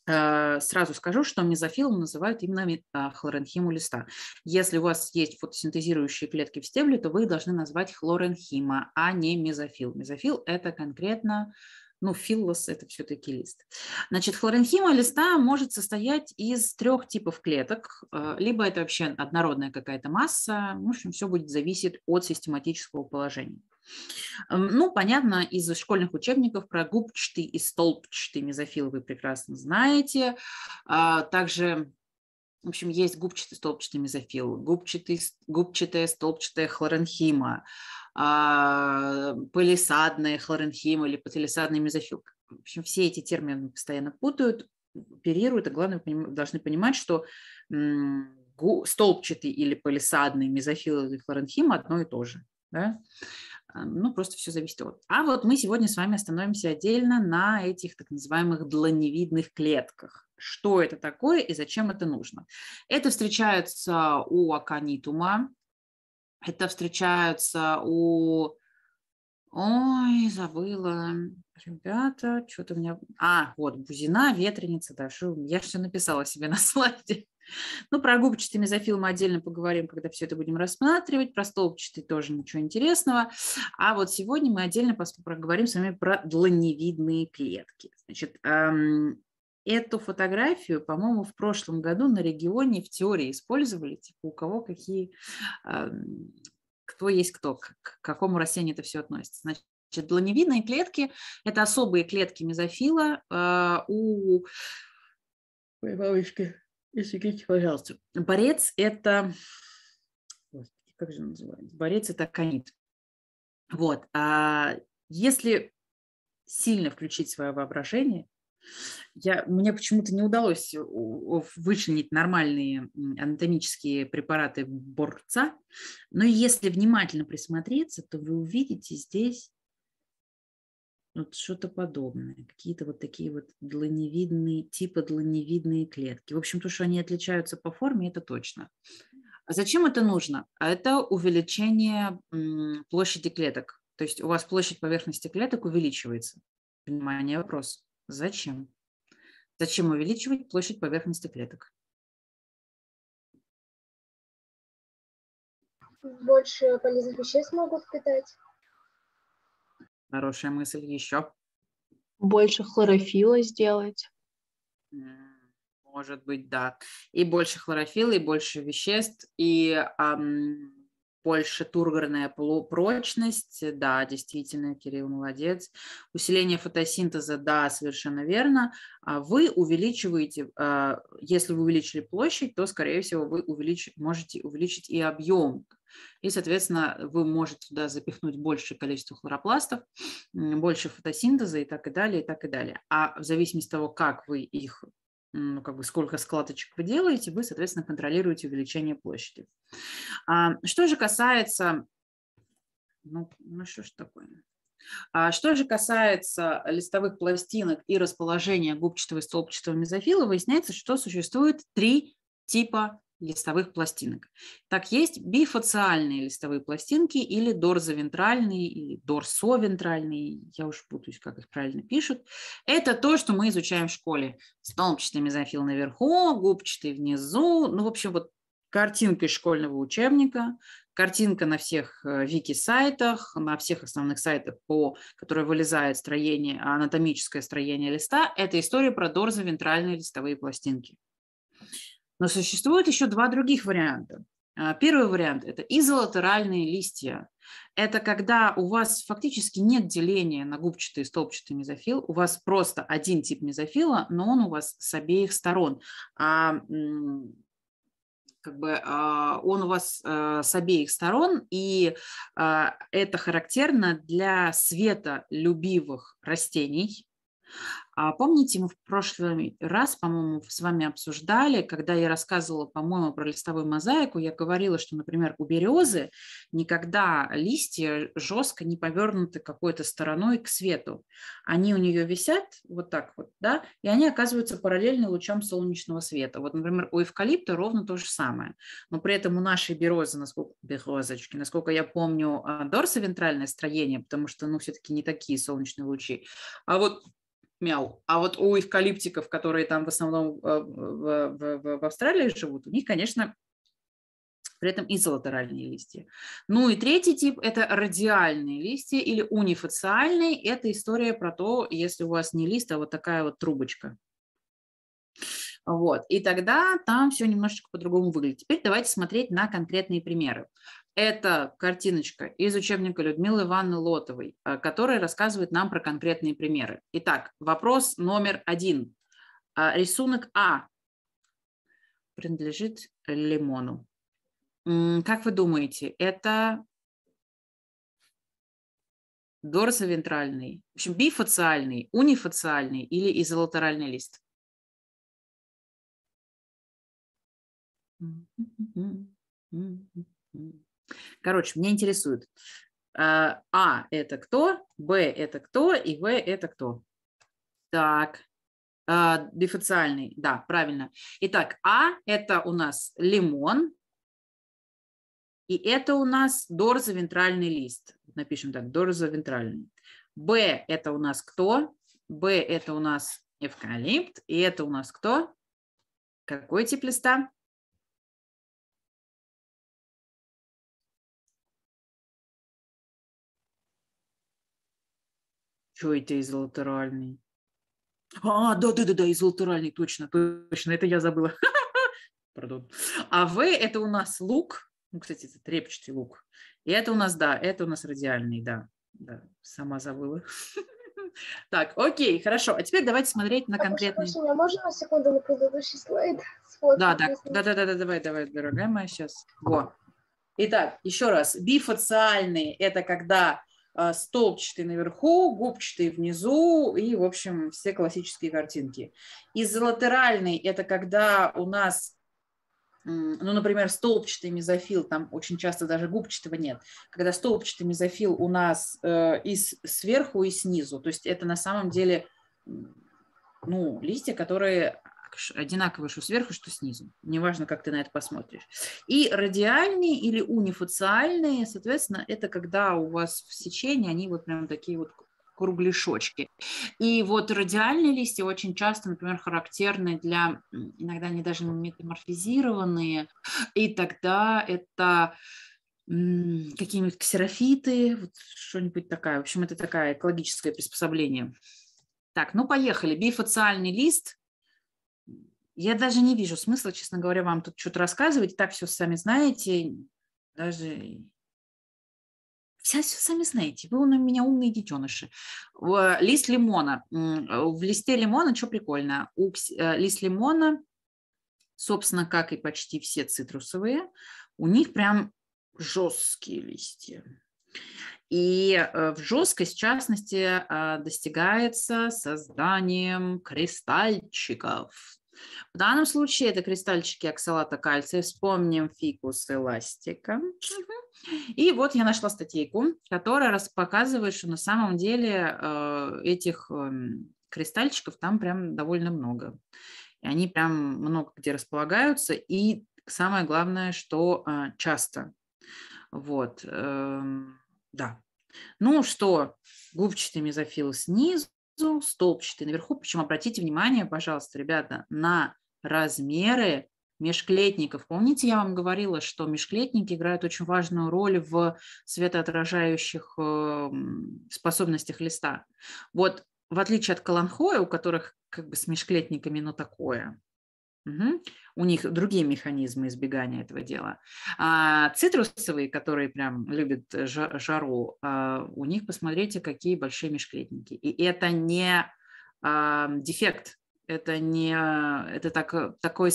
А, сразу скажу, что мезофилом называют именно а, хлоренхиму листа. Если у вас есть фотосинтезирующие клетки в стебле, то вы их должны назвать хлоренхима, а не мезофил. Мезофил – это конкретно ну, филлос – это все-таки лист. Значит, флоренхима листа может состоять из трех типов клеток, э, либо это вообще однородная какая-то масса, в общем, все будет зависеть от систематического положения. Эм, ну, понятно, из школьных учебников про губчатый и столбчатый мезофил вы прекрасно знаете. А, также в общем, есть губчатый столбчатый мезофил, губчатый, губчатая столбчатая хлоренхима, а, палисадная хлоренхима или палисадный мезофил. В общем, все эти термины постоянно путают, оперируют, а главное, должны понимать, что столбчатый или палисадный мезофил и хлоренхима одно и то же. Да? А, ну, просто все зависит от. А вот мы сегодня с вами остановимся отдельно на этих так называемых дланевидных клетках. Что это такое и зачем это нужно? Это встречается у аконитума, это встречаются у... Ой, забыла. Ребята, что-то у меня... А, вот, бузина, ветреница, даже я все написала себе (laughs) на слайде. Ну, про губчатый мезофил мы отдельно поговорим, когда все это будем рассматривать. Про столбчатый тоже ничего интересного. А вот сегодня мы отдельно поговорим с вами про дланевидные клетки. Значит, эм, Эту фотографию, по-моему, в прошлом году на регионе в теории использовали, типа у кого какие, а, кто есть кто, к какому растению это все относится. Значит, Значит, клетки – это особые клетки мезофила а, у… Ой, бабочки, извините, пожалуйста. Борец – это… Господи, как же называется? Борец – это конит. Вот. А если сильно включить свое воображение, я, мне почему-то не удалось э, вычленить нормальные анатомические препараты борца, но если внимательно присмотреться, то вы увидите здесь вот что-то подобное, какие-то вот такие вот дланевидные, типа дланевидные клетки. В общем, то, что они отличаются по форме, это точно. А зачем это нужно? А это увеличение площади клеток. То есть у вас площадь поверхности клеток увеличивается. Понимание вопроса. Зачем? Зачем увеличивать площадь поверхности клеток? Больше полезных веществ могут впитать. Хорошая мысль. Еще. Больше хлорофила сделать. Может быть, да. И больше хлорофила, и больше веществ, и эм, больше тургорная прочность, да, действительно, Кирилл молодец. Усиление фотосинтеза, да, совершенно верно. А вы увеличиваете, а, если вы увеличили площадь, то, скорее всего, вы увелич, можете увеличить и объем. И, соответственно, вы можете туда запихнуть большее количество хлоропластов, больше фотосинтеза и так и далее, и так и далее. А в зависимости от того, как вы их ну, как бы сколько складочек вы делаете, вы, соответственно, контролируете увеличение площади. А, что же касается, ну, ну что ж такое, а что же касается листовых пластинок и расположения губчатого и столбчатого мезофила, выясняется, что существует три типа листовых пластинок. Так есть бифациальные листовые пластинки или дорзовентральные, или дорсовентральные, я уж путаюсь, как их правильно пишут. Это то, что мы изучаем в школе. Столбчатый мезофил наверху, губчатый внизу. Ну, в общем, вот картинка из школьного учебника, картинка на всех э, вики-сайтах, на всех основных сайтах, по которые вылезает строение, анатомическое строение листа, это история про дорзовентральные листовые пластинки. Но существует еще два других варианта. А, первый вариант – это изолатеральные листья. Это когда у вас фактически нет деления на губчатый и столбчатый мезофил, у вас просто один тип мезофила, но он у вас с обеих сторон. А как бы а, он у вас э, с обеих сторон, и а, это характерно для светолюбивых растений, а помните, мы в прошлый раз, по-моему, с вами обсуждали, когда я рассказывала, по-моему, про листовую мозаику, я говорила, что, например, у березы никогда листья жестко не повернуты какой-то стороной к свету. Они у нее висят вот так вот, да, и они оказываются параллельны лучам солнечного света. Вот, например, у эвкалипта ровно то же самое. Но при этом у нашей березы, насколько, березочки, насколько я помню, а, дорсовентральное строение, потому что, ну, все-таки не такие солнечные лучи. А вот мяу. А вот у эвкалиптиков, которые там в основном э, в, в, в Австралии живут, у них, конечно, при этом изолатеральные листья. Ну и третий тип – это радиальные листья или унифациальные. Это история про то, если у вас не лист, а вот такая вот трубочка. Вот. И тогда там все немножечко по-другому выглядит. Теперь давайте смотреть на конкретные примеры. Это картиночка из учебника Людмилы Ивановны Лотовой, э, которая рассказывает нам про конкретные примеры. Итак, вопрос номер один. А, рисунок А принадлежит лимону. Как вы думаете, это дорсовентральный, в общем, бифациальный, унифациальный или изолатеральный лист? Mm-hmm. Короче, меня интересует, а, а – это кто, Б – это кто и В – это кто. Так, а, дефициальный, да, правильно. Итак, А – это у нас лимон, и это у нас дорзовентральный лист. Напишем так, дорзовентральный. Б – это у нас кто? Б – это у нас эвкалипт, и это у нас кто? Какой тип листа? Что из латеральной? А, да-да-да, из латеральной, точно, точно, это я забыла. (laughs) Пардон. А В – это у нас лук, ну, кстати, это трепчатый лук. И это у нас, да, это у нас радиальный, да. да сама забыла. (laughs) Так, окей, хорошо. А теперь давайте смотреть на конкретный. Прошу, а можно на секунду на предыдущий слайд? Да, да, да, да, да, давай, давай, дорогая моя, сейчас. Во. Итак, еще раз. Бифациальный – это когда Э, столбчатый наверху, губчатый внизу и, в общем, все классические картинки. Изолатеральный – это когда у нас ну, например, столбчатый мезофил, там очень часто даже губчатого нет, когда столбчатый мезофил у нас э, и сверху, и снизу, то есть это на самом деле ну, листья, которые одинаковые, что сверху, что снизу. Неважно, как ты на это посмотришь. И радиальные или унифациальные, соответственно, это когда у вас в сечении они вот прям такие вот кругляшочки. И вот радиальные листья очень часто, например, характерны для, иногда они даже метаморфизированные, и тогда это какие-нибудь ксерофиты, вот что-нибудь такое. В общем, это такое экологическое приспособление. Так, ну поехали. Бифациальный лист я даже не вижу смысла, честно говоря, вам тут что-то рассказывать. Так все сами знаете. Даже все, все сами знаете, вы у меня умные детеныши. Э, лист лимона. Э, в листе лимона, что прикольно, э, лист лимона, собственно, как и почти все цитрусовые, у них прям жесткие листья. И в жесткость, в частности, достигается созданием кристальчиков. В данном случае это кристальчики оксалата кальция. Вспомним фикус эластика. Угу. И вот я нашла статейку, которая раз показывает, что на самом деле э, этих эм, кристальчиков там прям довольно много. И они прям много где располагаются. И самое главное, что э, часто. Вот. Эм, да. Ну что, губчатый мезофил снизу, столбчатый наверху. Причем обратите внимание, пожалуйста, ребята, на размеры межклетников. Помните, я вам говорила, что межклетники играют очень важную роль в светоотражающих эм, способностях листа. Вот в отличие от каланхоя, у которых как бы с межклетниками, ну такое, Угу. У них другие механизмы избегания этого дела. А цитрусовые, которые прям любят э, жару, а, у них посмотрите, какие большие межклетники. И это не а, дефект, это не это так, э, такой,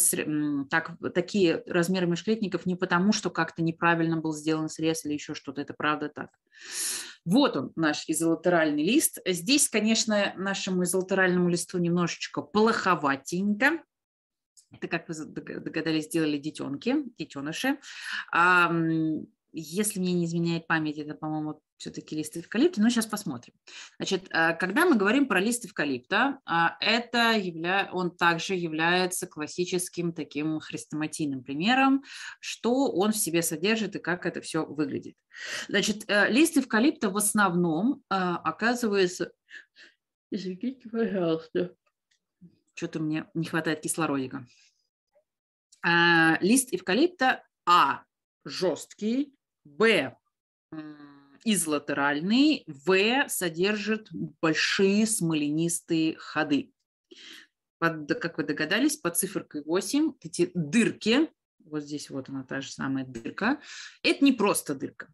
так, такие размеры межклетников не потому, что как-то неправильно был сделан срез или еще что-то. Это правда так. Вот он, наш изолатеральный лист. Здесь, конечно, нашему изолатеральному листу немножечко плоховатенько это, как вы догадались, сделали детенки, детеныши. Если мне не изменяет память, это, по-моему, все-таки лист эвкалипта, но сейчас посмотрим. Значит, а, когда мы говорим про лист эвкалипта, а, это явля... он также является классическим таким хрестоматийным примером, что он в себе содержит и как это все выглядит. Значит, э, лист эвкалипта в основном а, оказывается... Извините, пожалуйста. Что-то мне не хватает кислородика. А, лист эвкалипта А. Жесткий. Б. Излатеральный. В. Содержит большие смоленистые ходы. Под, как вы догадались, под циферкой 8 эти дырки, вот здесь вот она та же самая дырка, это не просто дырка.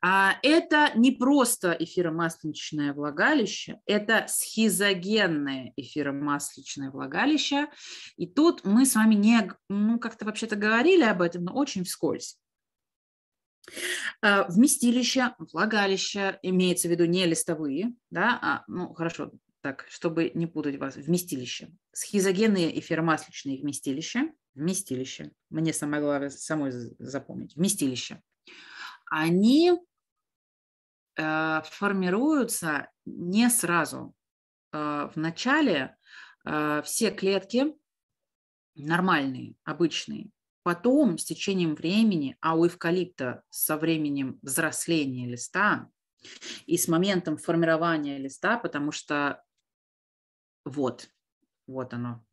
А, это не просто эфиромасленичное влагалище, это схизогенное эфиромасленичное влагалище. И тут мы с вами не, ну, как-то вообще-то говорили об этом, но очень вскользь. А, вместилище, влагалище, имеется в виду не листовые, да, а, ну, хорошо, так, чтобы не путать вас, вместилище. Схизогенные эфиромасличные вместилища, вместилище. Мне самое главное самой запомнить. Вместилище они э, формируются не сразу. Э, Вначале э, все клетки нормальные, обычные. Потом, с течением времени, а у эвкалипта со временем взросления листа и с моментом формирования листа, потому что вот, вот оно,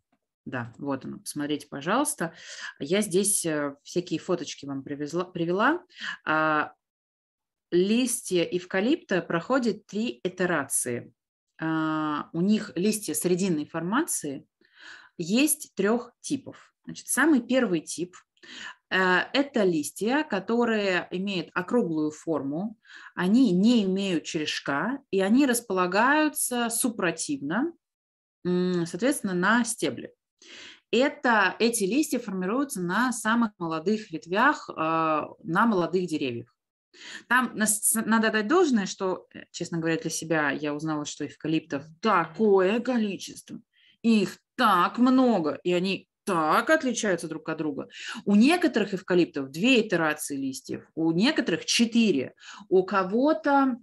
да, вот оно, посмотрите, пожалуйста. Я здесь э, всякие фоточки вам привезла, привела. А, листья эвкалипта проходят три итерации. А, у них листья срединной формации есть трех типов. Значит, самый первый тип э, – это листья, которые имеют округлую форму, они не имеют черешка, и они располагаются супротивно, соответственно, на стебле. Это, эти листья формируются на самых молодых ветвях, а, на молодых деревьях. Там надо дать должное, что, э, честно говоря, для себя я узнала, что эвкалиптов такое количество, их так много, и они так отличаются друг от друга. У некоторых эвкалиптов две итерации листьев, у некоторых четыре, у кого-то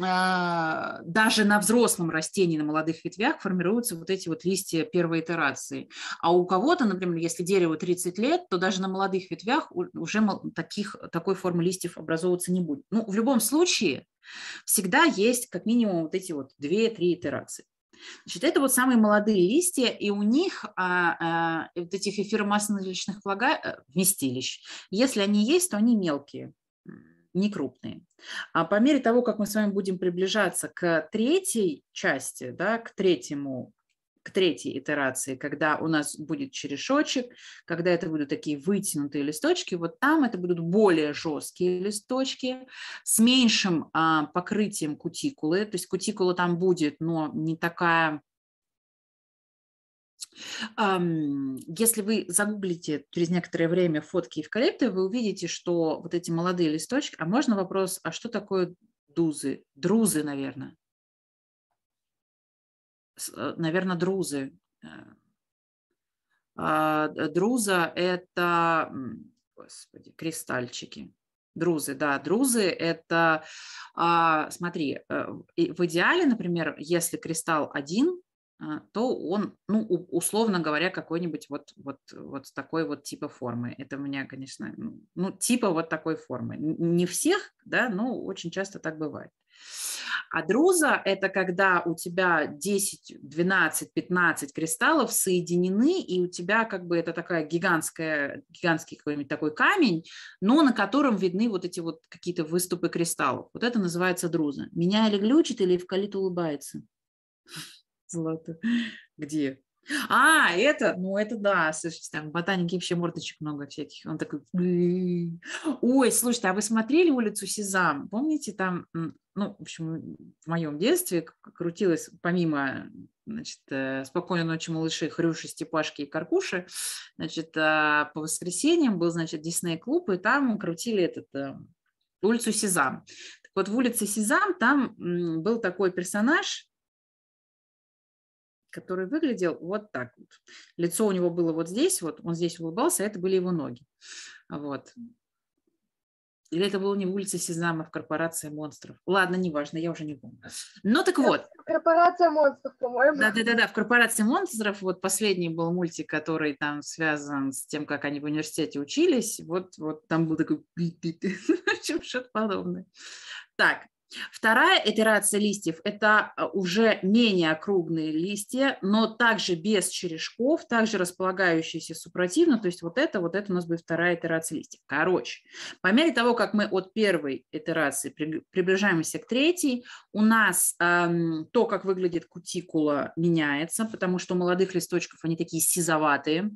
а, даже на взрослом растении, на молодых ветвях формируются вот эти вот листья первой итерации. А у кого-то, например, если дерево 30 лет, то даже на молодых ветвях уже таких, такой формы листьев образовываться не будет. Ну, в любом случае, всегда есть как минимум вот эти вот 2-3 итерации. Значит, это вот самые молодые листья, и у них а, а, вот этих эфиромасличных влагалищ, э, вместилищ, если они есть, то они мелкие не крупные. А по мере того, как мы с вами будем приближаться к третьей части, да, к третьему к третьей итерации, когда у нас будет черешочек, когда это будут такие вытянутые листочки, вот там это будут более жесткие листочки с меньшим а, покрытием кутикулы, то есть кутикула там будет, но не такая если вы загуглите через некоторое время фотки эвкалипта, вы увидите, что вот эти молодые листочки... А можно вопрос, а что такое дузы? Друзы, наверное. Наверное, друзы. Э, э, а, друза – это... Господи, кристальчики. Друзы, да, друзы – это, а, смотри, э, в идеале, например, если кристалл один, а, то он, ну, условно говоря, какой-нибудь вот, вот, вот такой вот типа формы. Это у меня, конечно, ну, ну типа вот такой формы. Не всех, да, но очень часто так бывает. А друза – это когда у тебя 10, 12, 15 кристаллов соединены, и у тебя как бы это такая гигантская, гигантский какой-нибудь такой камень, но на котором видны вот эти вот какие-то выступы кристаллов. Вот это называется друза. Меня или глючит, или эвкалит улыбается. Золотую. Где? А, это, ну это да, слушайте, там ботаники вообще мордочек много всяких. Он такой, ой, слушайте, а вы смотрели улицу Сезам? Помните, там, ну, в общем, в моем детстве крутилось, помимо, значит, э, «Спокойной ночи, малыши», «Хрюши», «Степашки» и «Каркуши», значит, э, по воскресеньям был, значит, Дисней-клуб, и там крутили этот э, улицу Сезам. Так вот, в улице Сезам там был такой персонаж, который выглядел вот так вот. Лицо у него было вот здесь, вот он здесь улыбался, а это были его ноги. Вот. Или это было не в улице Сезама, в корпорации монстров. Ладно, неважно, я уже не помню. но ну так вот. Корпорация монстров, по-моему. Да-да-да, в корпорации монстров вот последний был мультик, который там связан с тем, как они в университете учились. Вот, вот там был такой пи пи (laughs) что-то подобное. Так, Вторая итерация листьев – это э, уже менее округлые листья, но также без черешков, также располагающиеся супротивно, то есть вот это, вот это у нас будет вторая итерация листьев. Короче, по мере того, как мы от первой итерации приближаемся к третьей, у нас эм, то, как выглядит кутикула, меняется, потому что у молодых листочков они такие сизоватые,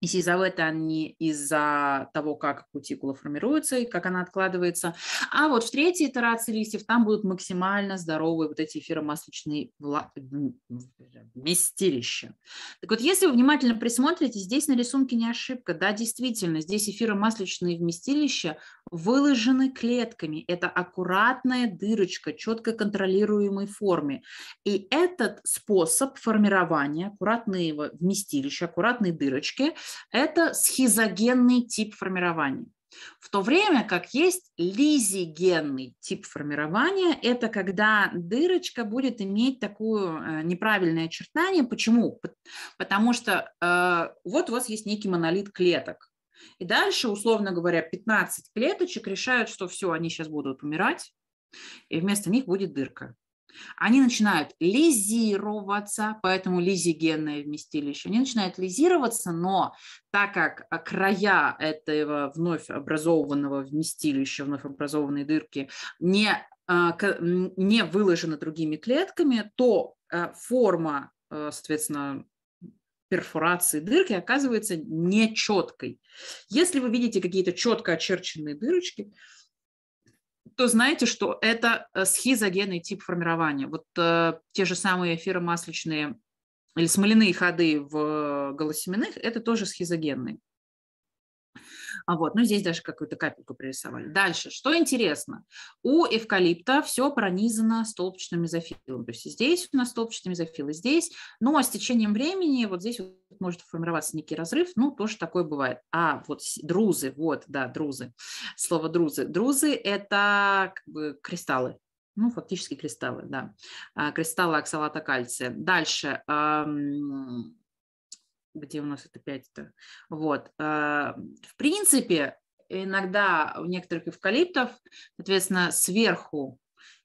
и сизоваты они из-за того, как кутикула формируется и как она откладывается. А вот в третьей итерации листьев там будут максимально здоровые вот эти эфиромасличные вместилища. Так вот, если вы внимательно присмотрите, здесь на рисунке не ошибка. Да, действительно, здесь эфиромасличные вместилища выложены клетками. Это аккуратная дырочка четко контролируемой формы. И этот способ формирования аккуратные вместилища, аккуратные дырочки – это схизогенный тип формирования. В то время как есть лизигенный тип формирования, это когда дырочка будет иметь такое э, неправильное очертание. Почему? Потому что э, вот у вас есть некий монолит клеток. И дальше, условно говоря, 15 клеточек решают, что все, они сейчас будут умирать, и вместо них будет дырка. Они начинают лизироваться, поэтому лизигенное вместилище. Они начинают лизироваться, но так как а, края этого вновь образованного вместилища, вновь образованной дырки не, а, не выложены другими клетками, то а, форма, соответственно, перфорации дырки оказывается нечеткой. Если вы видите какие-то четко очерченные дырочки, то знаете, что это э, схизогенный тип формирования. Вот э, те же самые эфиромасличные или смоляные ходы в э, голосеменных – это тоже схизогенные. А вот, ну, здесь даже какую-то капельку пририсовали. Дальше, что интересно, у эвкалипта все пронизано столбчатым мезофилом. То есть здесь у нас столбчатый мезофил, и здесь. Но ну, а с течением времени вот здесь вот может формироваться некий разрыв, ну, тоже такое бывает. А, вот друзы, вот, да, друзы, слово друзы. Друзы – это как бы кристаллы, ну, фактически кристаллы, да, а, кристаллы оксалата кальция. Дальше, где у нас это 5-то. Вот. Э, в принципе, иногда у некоторых эвкалиптов, соответственно, сверху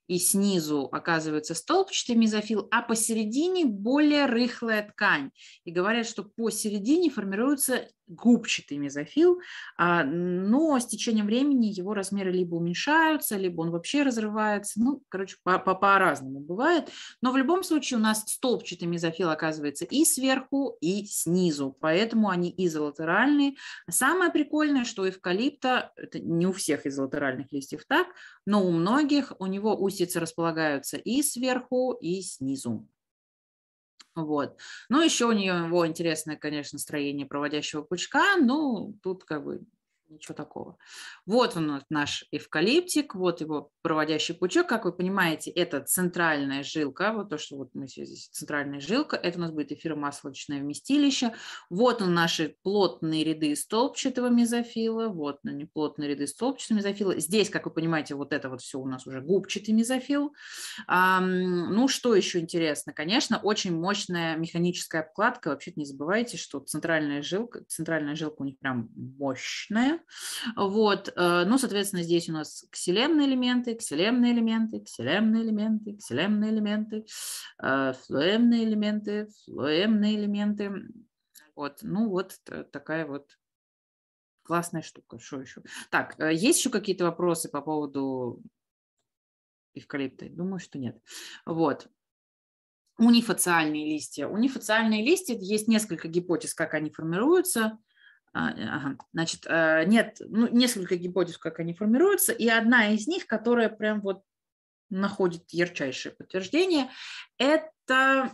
и снизу оказывается столбчатый мезофил, а посередине более рыхлая ткань. И говорят, что посередине формируется губчатый мезофил, а, но с течением времени его размеры либо уменьшаются, либо он вообще разрывается, ну, короче, по-разному по по бывает, но в любом случае у нас столбчатый мезофил оказывается и сверху, и снизу, поэтому они изолатеральные. Самое прикольное, что у эвкалипта, это не у всех изолатеральных листьев так, но у многих у него устицы располагаются и сверху, и снизу. Вот. Ну, еще у нее его интересное, конечно, строение проводящего пучка. Ну, тут как бы ничего такого. Вот он, наш эвкалиптик, вот его проводящий пучок. Как вы понимаете, это центральная жилка, вот то, что вот мы здесь, центральная жилка, это у нас будет эфиромаслочное вместилище. Вот он, наши плотные ряды столбчатого мезофила, вот они, плотные ряды столбчатого мезофила. Здесь, как вы понимаете, вот это вот все у нас уже губчатый мезофил. А, ну, что еще интересно? Конечно, очень мощная механическая обкладка. Вообще-то не забывайте, что центральная жилка, центральная жилка у них прям мощная, вот, э, ну, соответственно, здесь у нас кселемные элементы, кселемные элементы, кселемные элементы, кселемные элементы, э, флоемные элементы, флоемные элементы. Вот, ну, вот такая вот классная штука. Что еще? Так, э, есть еще какие-то вопросы по поводу эвкалипта? Думаю, что нет. Вот. Унифациальные листья. Унифациальные листья, есть несколько гипотез, как они формируются. А, э, ага. Значит, э, нет, ну, несколько гипотез, как они формируются, и одна из них, которая прям вот находит ярчайшее подтверждение, это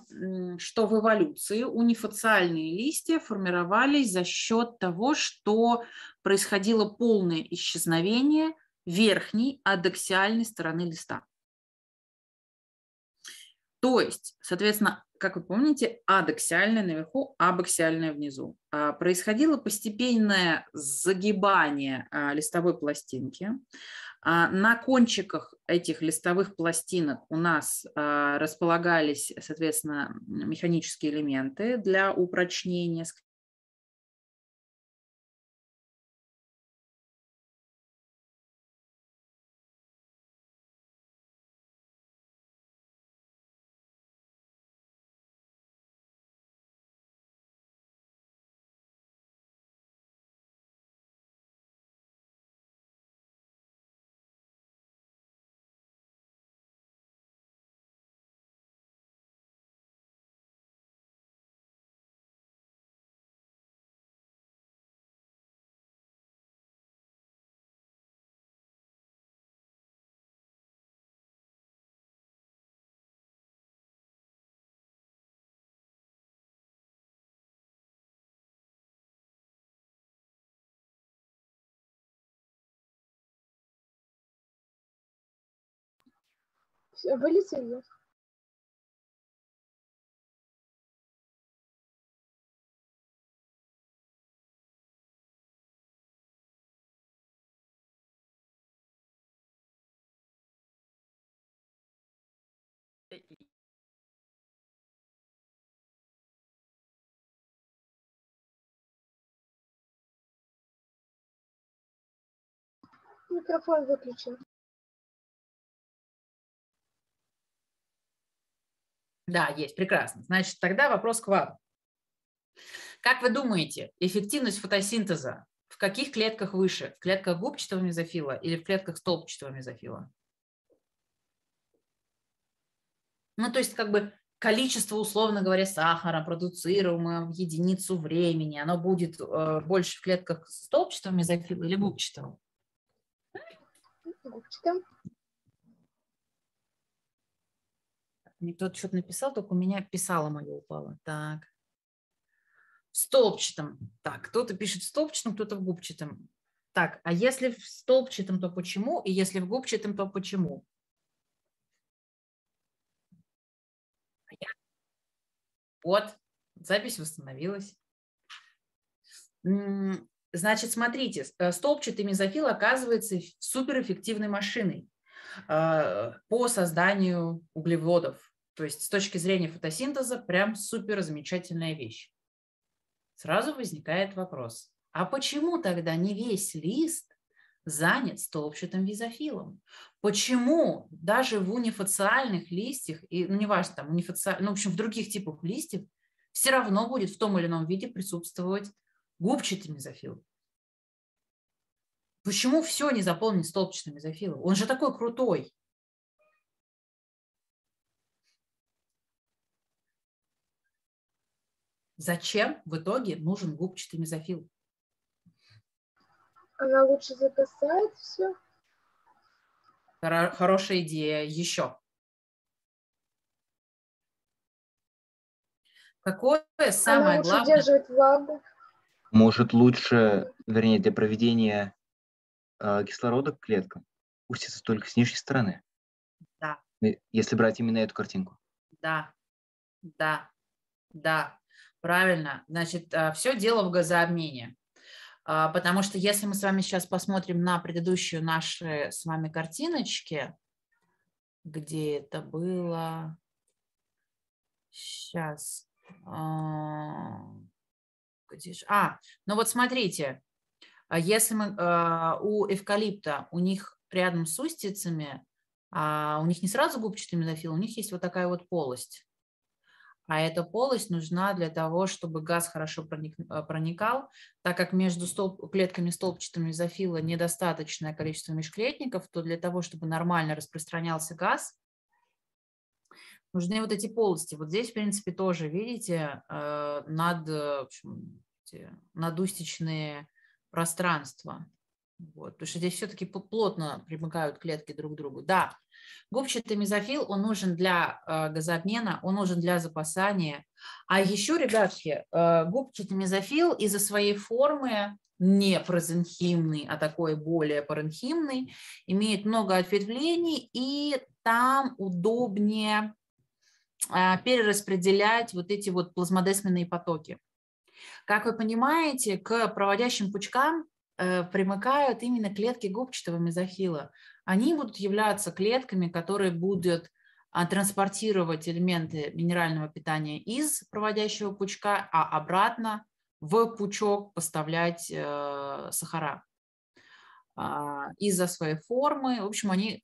что в эволюции унифациальные листья формировались за счет того, что происходило полное исчезновение верхней адексиальной стороны листа. То есть, соответственно, как вы помните, адаксиальная наверху, абоксиальное внизу. А, происходило постепенное загибание а, листовой пластинки. А, на кончиках этих листовых пластинок у нас располагались, соответственно, механические элементы для упрочнения, Э, вылетели. Микрофон выключен. Да, есть, прекрасно. Значит, тогда вопрос к вам. Как вы думаете, эффективность фотосинтеза в каких клетках выше? В клетках губчатого мезофила или в клетках столбчатого мезофила? Ну, то есть как бы количество, условно говоря, сахара, продуцируемое в единицу времени, оно будет э, больше в клетках столбчатого мезофила или губчатого? Губчатого. Мне кто-то что-то написал, только у меня писала мое упало. Так. В столбчатом. Так, кто-то пишет в столбчатом, кто-то в губчатом. Так, а если в столбчатом, то почему? И если в губчатом, то почему? А вот, запись восстановилась. Значит, смотрите, э, столбчатый мезофил оказывается суперэффективной машиной э, по созданию углеводов. То есть с точки зрения фотосинтеза прям супер замечательная вещь. Сразу возникает вопрос, а почему тогда не весь лист занят столбчатым визофилом? Почему даже в унифациальных листьях, и, ну, неважно, там, унифациальных, ну, в общем, в других типах листьев, все равно будет в том или ином виде присутствовать губчатый мезофил? Почему все не заполнено столбчатым мезофилом? Он же такой крутой. Зачем в итоге нужен губчатый мезофил? Она лучше закасает все. Хорошая идея. Еще. Какое самое Она главное? Держит влагу. Может лучше, вернее, для проведения э, кислорода к клеткам пустится только с нижней стороны. Да. Э, если брать именно эту картинку. Да, да, да. Правильно. Значит, а, все дело в газообмене. А, потому что если мы с вами сейчас посмотрим на предыдущую наши с вами картиночки, где это было? Сейчас. А, где же? А, ну вот смотрите, если мы у эвкалипта, у них рядом с устицами, у них не сразу губчатый мезофил, у них есть вот такая вот полость а эта полость нужна для того, чтобы газ хорошо проник, э, проникал, так как между столб, клетками столбчатыми изофила недостаточное количество межклетников, то для того, чтобы нормально распространялся газ, нужны вот эти полости. Вот здесь, в принципе, тоже, видите, э, над, э, надустичные пространства. Вот, потому что здесь все-таки плотно примыкают клетки друг к другу. Да, Губчатый мезофил, он нужен для э, газообмена, он нужен для запасания. А еще, ребятки, э, губчатый мезофил из-за своей формы не прозенхимный, а такой более паренхимный, имеет много ответвлений, и там удобнее э, перераспределять вот эти вот плазмодесменные потоки. Как вы понимаете, к проводящим пучкам примыкают именно клетки губчатого мезохила они будут являться клетками, которые будут а, транспортировать элементы минерального питания из проводящего пучка, а обратно в пучок поставлять э, сахара. Э, из-за своей формы, в общем, они,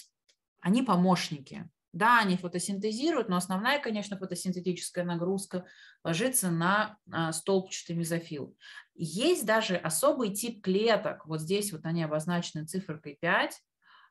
они помощники. Да, они фотосинтезируют, но основная, конечно, фотосинтетическая нагрузка ложится на э, столбчатый мезофил. Есть даже особый тип клеток, вот здесь вот они обозначены цифркой 5,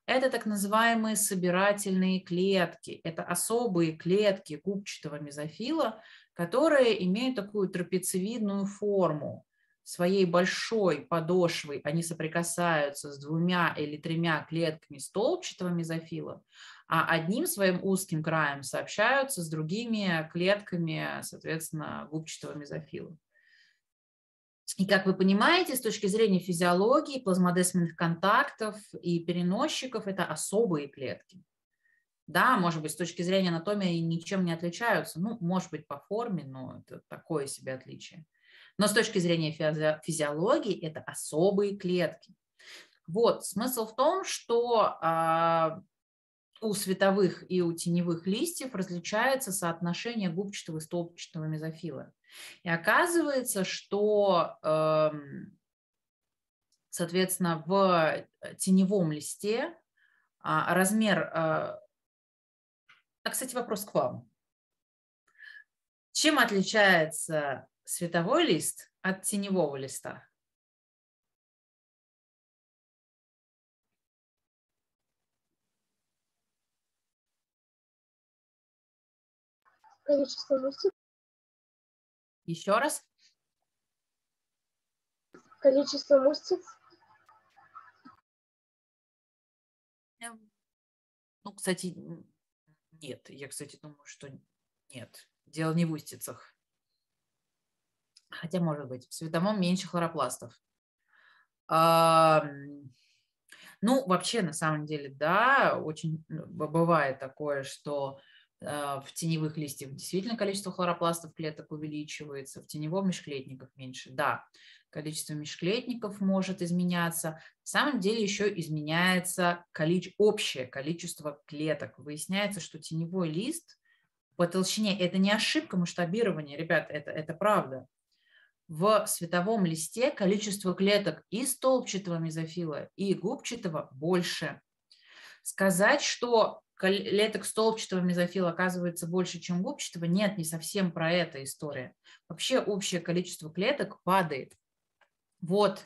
это так называемые собирательные клетки. Это особые клетки губчатого мезофила, которые имеют такую трапециевидную форму. Своей большой подошвой они соприкасаются с двумя или тремя клетками столбчатого мезофила, а одним своим узким краем сообщаются с другими клетками, соответственно, губчатого мезофила. И, как вы понимаете, с точки зрения физиологии, плазмодесменных контактов и переносчиков – это особые клетки. Да, может быть, с точки зрения анатомии ничем не отличаются. Ну, может быть, по форме, но это такое себе отличие. Но с точки зрения физи- физиологии это особые клетки. Вот, смысл в том, что а, у световых и у теневых листьев различается соотношение губчатого и столбчатого мезофила. И оказывается, что, эм, соответственно, в э, теневом листе а, размер... Э, а, кстати, вопрос к вам. Чем отличается световой лист от теневого листа? количество мышц еще раз. Количество мышц. Э, ну, кстати, нет. Я, кстати, думаю, что нет. Дело не в устицах. Хотя, может быть, в светомом меньше хлоропластов. А, ну, вообще, на самом деле, да, очень э, бывает такое, что а, в теневых листьях действительно количество хлоропластов клеток увеличивается, в теневом межклетниках меньше. Да, количество межклетников может изменяться. На самом деле еще изменяется количе... общее количество клеток. Выясняется, что теневой лист по толщине – это не ошибка масштабирования, ребят, это, это правда. В световом листе количество клеток и столбчатого мезофила, и губчатого больше. Сказать, что клеток столбчатого мезофила оказывается больше, чем губчатого. Нет, не совсем про это история. Вообще общее количество клеток падает. Вот,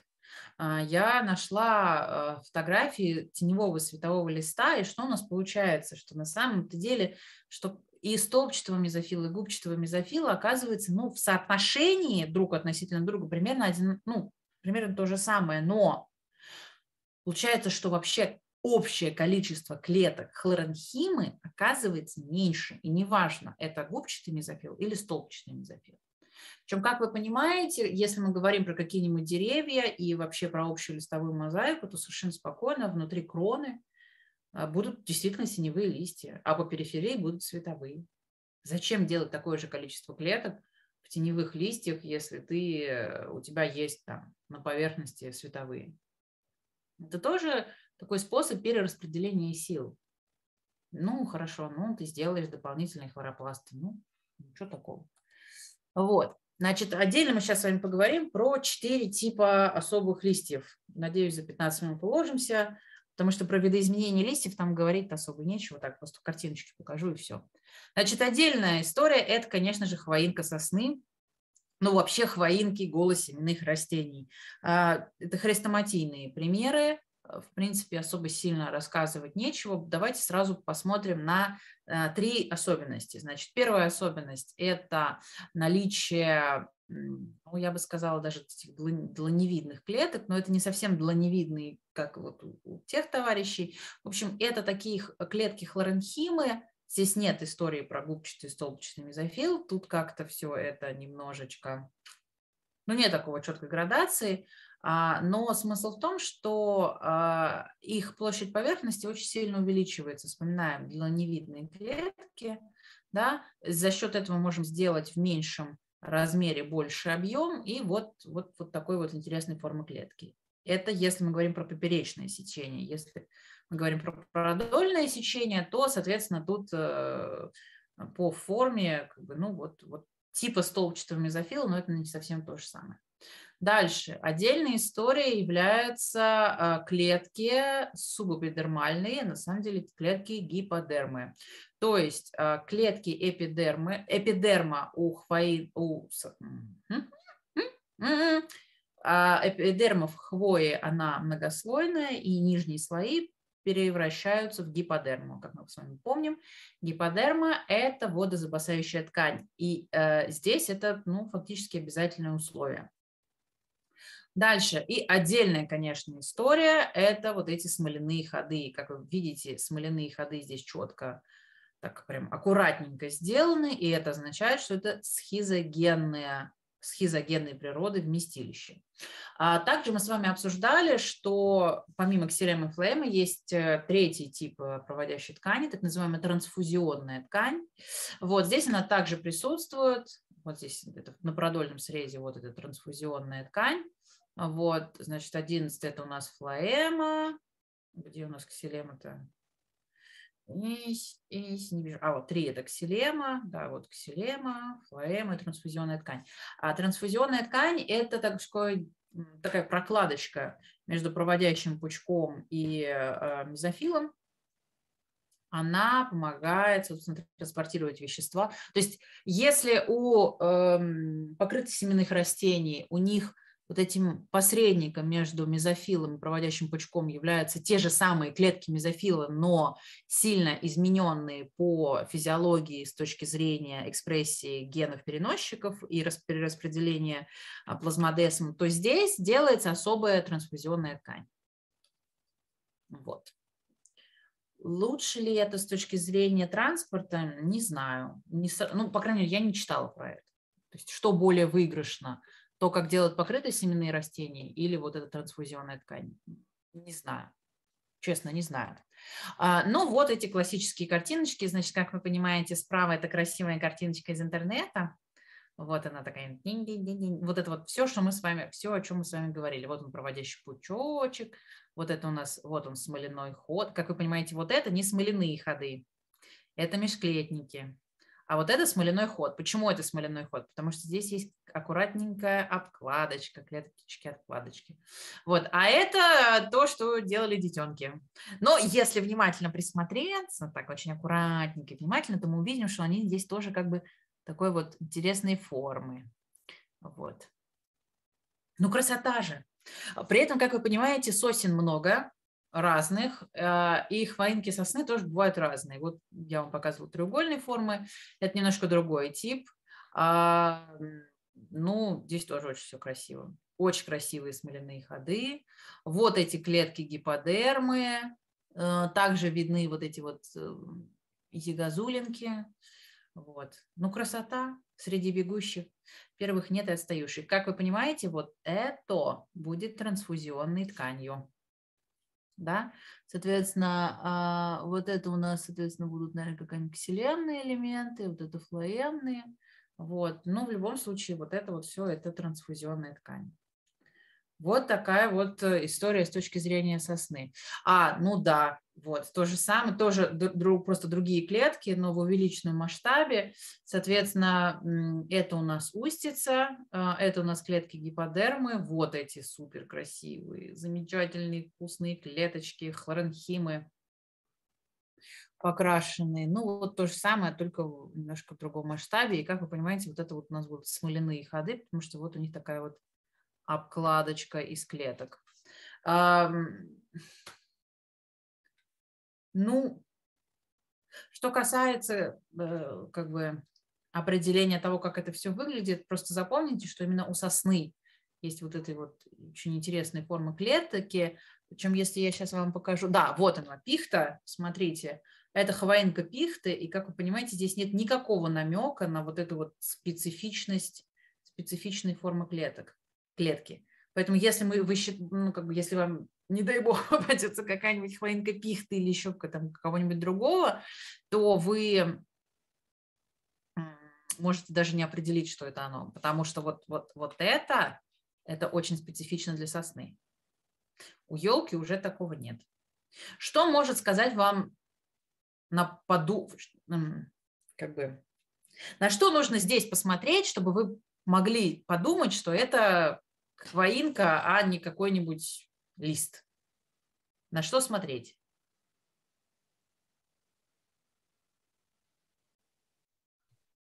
а, я нашла а, фотографии теневого светового листа, и что у нас получается, что на самом-то деле, что и столбчатого мезофила, и губчатого мезофила оказывается ну, в соотношении друг относительно друга примерно, один, ну, примерно то же самое, но получается, что вообще общее количество клеток хлоранхимы оказывается меньше. И неважно, это губчатый мезофил или столбчатый мезофил. Причем, как вы понимаете, если мы говорим про какие-нибудь деревья и вообще про общую листовую мозаику, то совершенно спокойно внутри кроны а, будут действительно синевые листья, а по периферии будут световые. Зачем делать такое же количество клеток в теневых листьях, если ты, э, у тебя есть там на поверхности световые? Это тоже такой способ перераспределения сил. Ну, хорошо, ну, ты сделаешь дополнительные хлоропласты. Ну, ничего такого? Вот. Значит, отдельно мы сейчас с вами поговорим про четыре типа особых листьев. Надеюсь, за 15 минут уложимся, потому что про видоизменение листьев там говорить особо нечего. Так, просто картиночки покажу и все. Значит, отдельная история – это, конечно же, хвоинка сосны. Ну, вообще хвоинки, голосеменных растений. А, это хрестоматийные примеры Э, в принципе, особо сильно рассказывать нечего. Давайте сразу посмотрим на э, три особенности. Значит, первая особенность – это наличие ну, я бы сказала, даже этих дланевидных клеток, но это не совсем дланевидные, как вот у тех товарищей. В общем, это такие клетки хлоренхимы, здесь нет истории про губчатый столбчатый мезофил, тут как-то все это немножечко, ну, нет такого четкой градации, а, но смысл в том, что а, их площадь поверхности очень сильно увеличивается. Вспоминаем длинновидные клетки. Да? За счет этого можем сделать в меньшем размере больше объем и вот, вот, вот такой вот интересной формы клетки. Это если мы говорим про поперечное сечение. Если мы говорим про продольное сечение, то, соответственно, тут э, по форме, как бы, ну вот, вот типа столбчатого мезофила, но это не совсем то же самое. Дальше. Отдельной историей являются э, клетки субэпидермальные, а на самом деле клетки гиподермы. То есть э, клетки эпидермы, эпидерма у хвои, у, а эпидерма в хвое, она многослойная, и нижние слои превращаются в гиподерму. Как мы с вами помним, гиподерма – это водозапасающая ткань. И э, здесь это ну, фактически обязательное условие. Дальше. И отдельная, конечно, история – это вот эти смоляные ходы. Как вы видите, смоляные ходы здесь четко, так прям аккуратненько сделаны, и это означает, что это схизогенная схизогенной природы вместилище. А также мы с вами обсуждали, что помимо ксерема и флейма есть э, третий тип э, проводящей ткани, так называемая трансфузионная ткань. Вот здесь она также присутствует, вот здесь это на продольном срезе вот эта трансфузионная ткань. Вот, значит, 11 это у нас флоэма. Где у нас ксилема-то? Есть, не вижу. А вот 3 это ксилема, да, вот ксилема, флоэма и трансфузионная ткань. А трансфузионная ткань – это такой такая прокладочка между проводящим пучком и э, мезофилом, она помогает, собственно, транспортировать вещества. То есть если у э, покрытых семенных растений у них – вот этим посредником между мезофилом и проводящим пучком являются те же самые клетки мезофила, но сильно измененные по физиологии с точки зрения экспрессии генов-переносчиков и распределения а, плазмодесом, то здесь делается особая трансфузионная ткань. Вот. Лучше ли это с точки зрения транспорта, не знаю. Не, ну, по крайней мере, я не читала про это. То есть, что более выигрышно – то, как делают покрытые семенные растения или вот эта трансфузионная ткань. Не знаю. Честно, не знаю. А, ну, вот эти классические картиночки. Значит, как вы понимаете, справа это красивая картиночка из интернета. Вот она такая. Вот это вот все, что мы с вами, все, о чем мы с вами говорили. Вот он проводящий пучочек. Вот это у нас, вот он смоляной ход. Как вы понимаете, вот это не смоляные ходы. Это межклетники. А вот это смоляной ход. Почему это смоляной ход? Потому что здесь есть аккуратненькая обкладочка, клеточки обкладочки. Вот. А это то, что делали детенки. Но если внимательно присмотреться, так очень аккуратненько, внимательно, то мы увидим, что они здесь тоже как бы такой вот интересной формы. Вот. Ну, красота же. При этом, как вы понимаете, сосен много, разных, э, и их воинки сосны тоже бывают разные. Вот я вам показывала треугольной формы, это немножко другой тип. А, ну, здесь тоже очень все красиво. Очень красивые смоляные ходы. Вот эти клетки гиподермы. Э, также видны вот эти вот э, ягозулинки. Вот. Ну, красота среди бегущих. Первых нет и отстающих. Как вы понимаете, вот это будет трансфузионной тканью да, соответственно, а, вот это у нас, соответственно, будут, наверное, какие-нибудь ксиленные элементы, вот это флоемные, вот, но ну, в любом случае вот это вот все, это трансфузионная ткань. Вот такая вот э, история с точки зрения сосны. А, ну да, вот, то же самое, тоже друг, просто другие клетки, но в увеличенном масштабе. Соответственно, это у нас устица, а, это у нас клетки гиподермы, вот эти супер красивые, замечательные, вкусные клеточки, хлоренхимы покрашенные. Ну, вот то же самое, только немножко в другом масштабе. И, как вы понимаете, вот это вот у нас будут смоляные ходы, потому что вот у них такая вот обкладочка из клеток. Ну, что касается э, как бы определения того, как это все выглядит, просто запомните, что именно у сосны есть вот этой вот очень интересной формы клетки. Причем, если я сейчас вам покажу... Да, вот она, пихта, смотрите. Это хаваинка пихты, и, как вы понимаете, здесь нет никакого намека на вот эту вот специфичность, специфичной формы клеток клетки. Поэтому если мы вы, ну, как бы, если вам, (laughs) не дай бог, (laughs) попадется какая-нибудь хвоинка пихты или еще там, кого-нибудь другого, то вы можете даже не определить, что это оно, потому что вот, вот, вот это, это очень специфично для сосны. У елки уже такого нет. Что может сказать вам на поду, как бы, на что нужно здесь посмотреть, чтобы вы могли подумать, что это хвоинка, а не какой-нибудь лист. На что смотреть?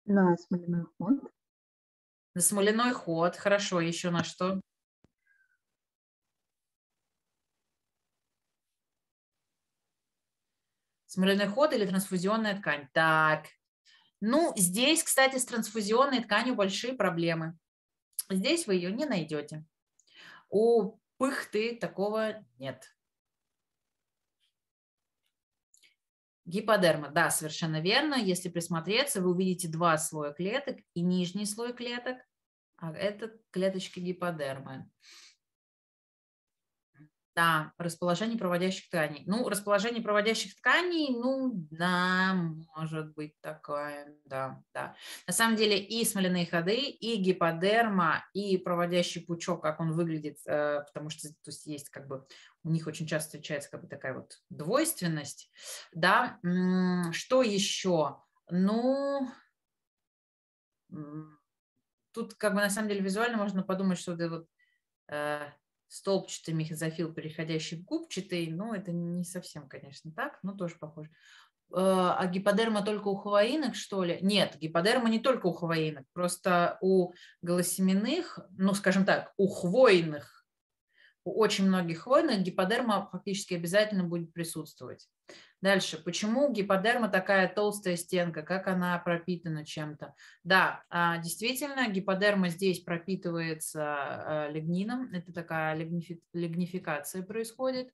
На смоляной ход. На смоляной ход, хорошо. Еще на что? Смоляной ход или трансфузионная ткань. Так, ну, здесь, кстати, с трансфузионной тканью большие проблемы. Здесь вы ее не найдете. У пыхты такого нет. Гиподерма, да, совершенно верно. Если присмотреться, вы увидите два слоя клеток и нижний слой клеток, а это клеточки гиподермы. Да, расположение проводящих тканей. Ну, расположение проводящих тканей, ну, да, может быть такое, да, да. На самом деле и смоляные ходы, и гиподерма, и проводящий пучок, как он выглядит, э, потому что то есть, есть как бы у них очень часто встречается как бы такая вот двойственность, да. Что еще? Ну, тут как бы на самом деле визуально можно подумать, что вот, вот э, столбчатый мехизофил, переходящий в губчатый, ну, это не совсем, конечно, так, но тоже похоже. Э, а гиподерма только у хаваинок, что ли? Нет, гиподерма не только у хаваинок, просто у голосеменных, ну, скажем так, у хвойных, у очень многих хвойных гиподерма фактически обязательно будет присутствовать. Дальше, почему гиподерма такая толстая стенка, как она пропитана чем-то? Да, а, действительно, гиподерма здесь пропитывается э, лигнином, это такая лигнифи... лигнификация происходит.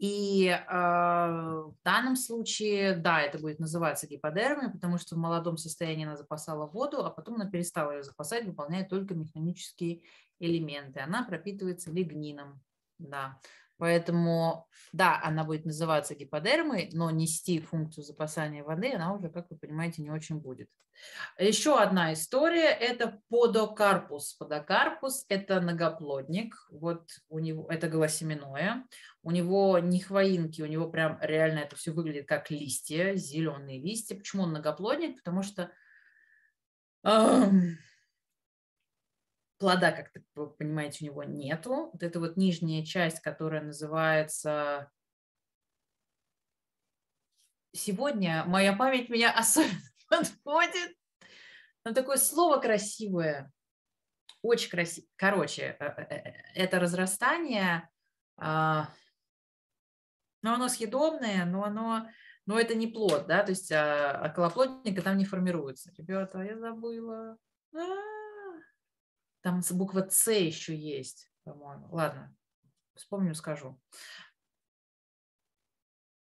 И а, в данном случае, да, это будет называться гиподермой, потому что в молодом состоянии она запасала воду, а потом она перестала ее запасать, выполняя только механические элементы. Она пропитывается лигнином, да. Поэтому, да, она будет называться гиподермой, но нести функцию запасания воды она уже, как вы понимаете, не очень будет. Еще одна история – это подокарпус. Подокарпус – это многоплодник, вот у него, это голосеменное. У него не хвоинки, у него прям реально это все выглядит как листья, зеленые листья. Почему он многоплодник? Потому что эм, плода, как вы понимаете, у него нету. Вот эта вот нижняя часть, которая называется... Сегодня моя память меня особенно (laughs) подводит. Но такое слово красивое, очень красиво. Короче, э, э, э, это разрастание, а, но ну, оно съедобное, но оно но это не плод, да, то есть околоплодника а, а там не формируется. Ребята, я забыла. А-а-а. Там буква С еще есть, по-моему. Ладно, вспомню, скажу.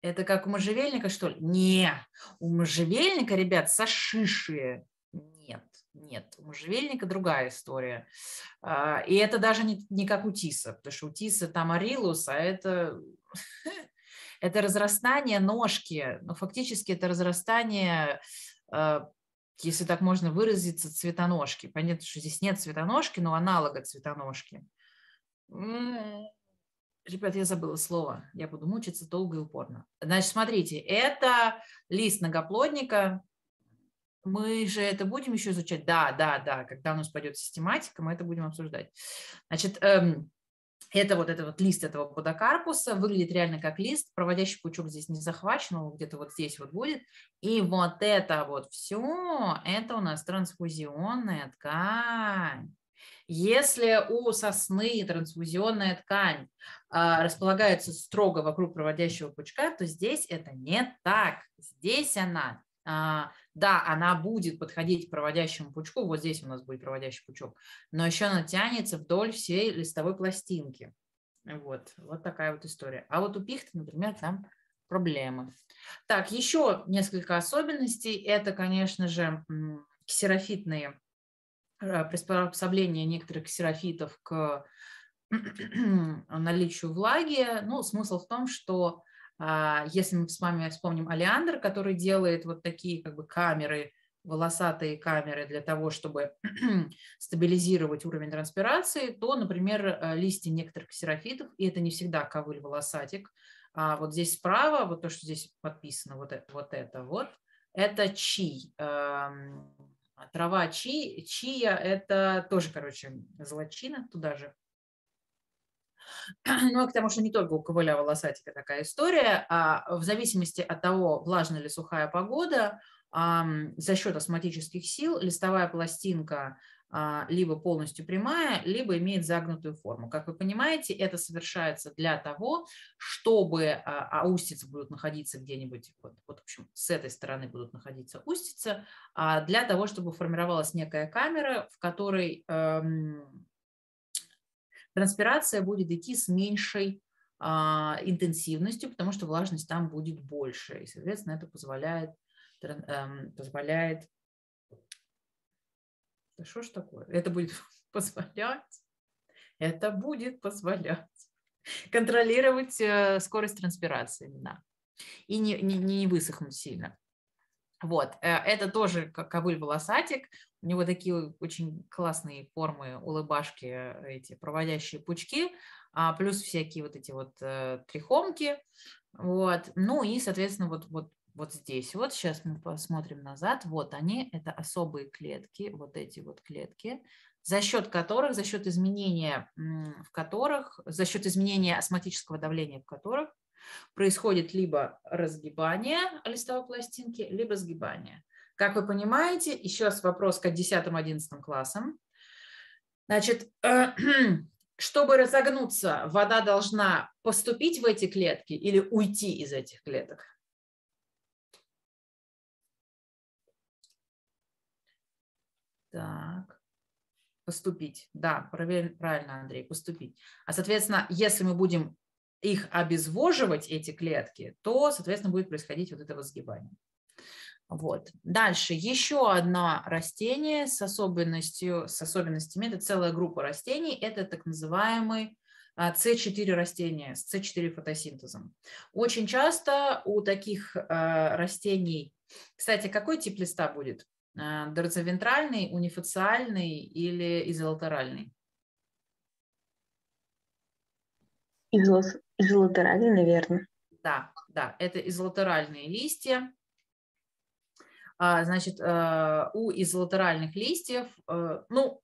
Это как у можжевельника, что ли? Не, у можжевельника, ребят, сашиши. Нет, нет, у можжевельника другая история. А, и это даже не, не как у тиса, потому что у тиса там арилус, а это, (laughs) это разрастание ножки. но фактически это разрастание а, если так можно выразиться, цветоножки. Понятно, что здесь нет цветоножки, но аналога цветоножки. Ребят, я забыла слово. Я буду мучиться долго и упорно. Значит, смотрите, это лист многоплодника. Мы же это будем еще изучать? Да, да, да. Когда у нас пойдет систематика, мы это будем обсуждать. Значит, эм, это вот этот вот лист этого подокарпуса, выглядит реально как лист, проводящий пучок здесь не захвачен, он где-то вот здесь вот будет. И вот это вот все, это у нас трансфузионная ткань. Если у сосны трансфузионная ткань а, располагается строго вокруг проводящего пучка, то здесь это не так. Здесь она а, да, она будет подходить к проводящему пучку, вот здесь у нас будет проводящий пучок, но еще она тянется вдоль всей листовой пластинки. Вот, вот такая вот история. А вот у пихты, например, там проблемы. Так, еще несколько особенностей. Это, конечно же, ксерофитные э, приспособления некоторых ксерофитов к (clears throat) наличию влаги. Ну, смысл в том, что а если мы с вами вспомним Алиандр, который делает вот такие как бы камеры, волосатые камеры для того, чтобы (clears throat) стабилизировать уровень транспирации, то, например, э, листья некоторых ксерофитов, и это не всегда ковыль волосатик, а вот здесь справа, вот то, что здесь подписано, вот это вот, это, вот это чи. Эм, трава чи, чия – это тоже, короче, золочина, туда же (clears throat) Ну, и а к тому, что не только у ковыля волосатика такая история, а в зависимости от того, влажная или сухая погода, за счет осматических сил листовая пластинка а, либо полностью прямая, либо имеет загнутую форму. Как вы понимаете, это совершается для того, чтобы а, а устицы будут находиться где-нибудь, вот, вот в общем, с этой стороны будут находиться устицы, для того, чтобы формировалась некая камера, в которой эм, Транспирация будет идти с меньшей а, интенсивностью, потому что влажность там будет больше. И, соответственно, это позволяет, эм, позволяет... Да что ж такое? Это будет (laughs) позволять. Это будет позволять контролировать э, скорость транспирации вина и не, не, не высохнуть сильно. Вот, э, это тоже ковыль-волосатик, у него такие очень классные формы, улыбашки, э, эти проводящие пучки, а, плюс всякие вот эти вот э, трихомки, вот, ну и, соответственно, вот, вот, вот здесь вот, сейчас мы посмотрим назад, вот они, это особые клетки, вот эти вот клетки, за счет которых, за счет изменения в которых, за счет изменения осматического давления в которых Происходит либо разгибание листовой пластинки, либо сгибание. Как вы понимаете, еще раз вопрос к 10-11 классам. Значит, (clears throat) чтобы разогнуться, вода должна поступить в эти клетки или уйти из этих клеток? Так, поступить. Да, правильно, Андрей, поступить. А, соответственно, если мы будем их обезвоживать, эти клетки, то, соответственно, будет происходить вот это возгибание. Вот. Дальше еще одно растение с, особенностью, с особенностями, это целая группа растений, это так называемый а, С4 растения с С4 фотосинтезом. Очень часто у таких а, растений, кстати, какой тип листа будет? А, Дорзовентральный, унифациальный или изолатеральный? Изолатеральные, наверное. Да, да, это изолатеральные листья. А, значит, э, у изолатеральных листьев, э, ну,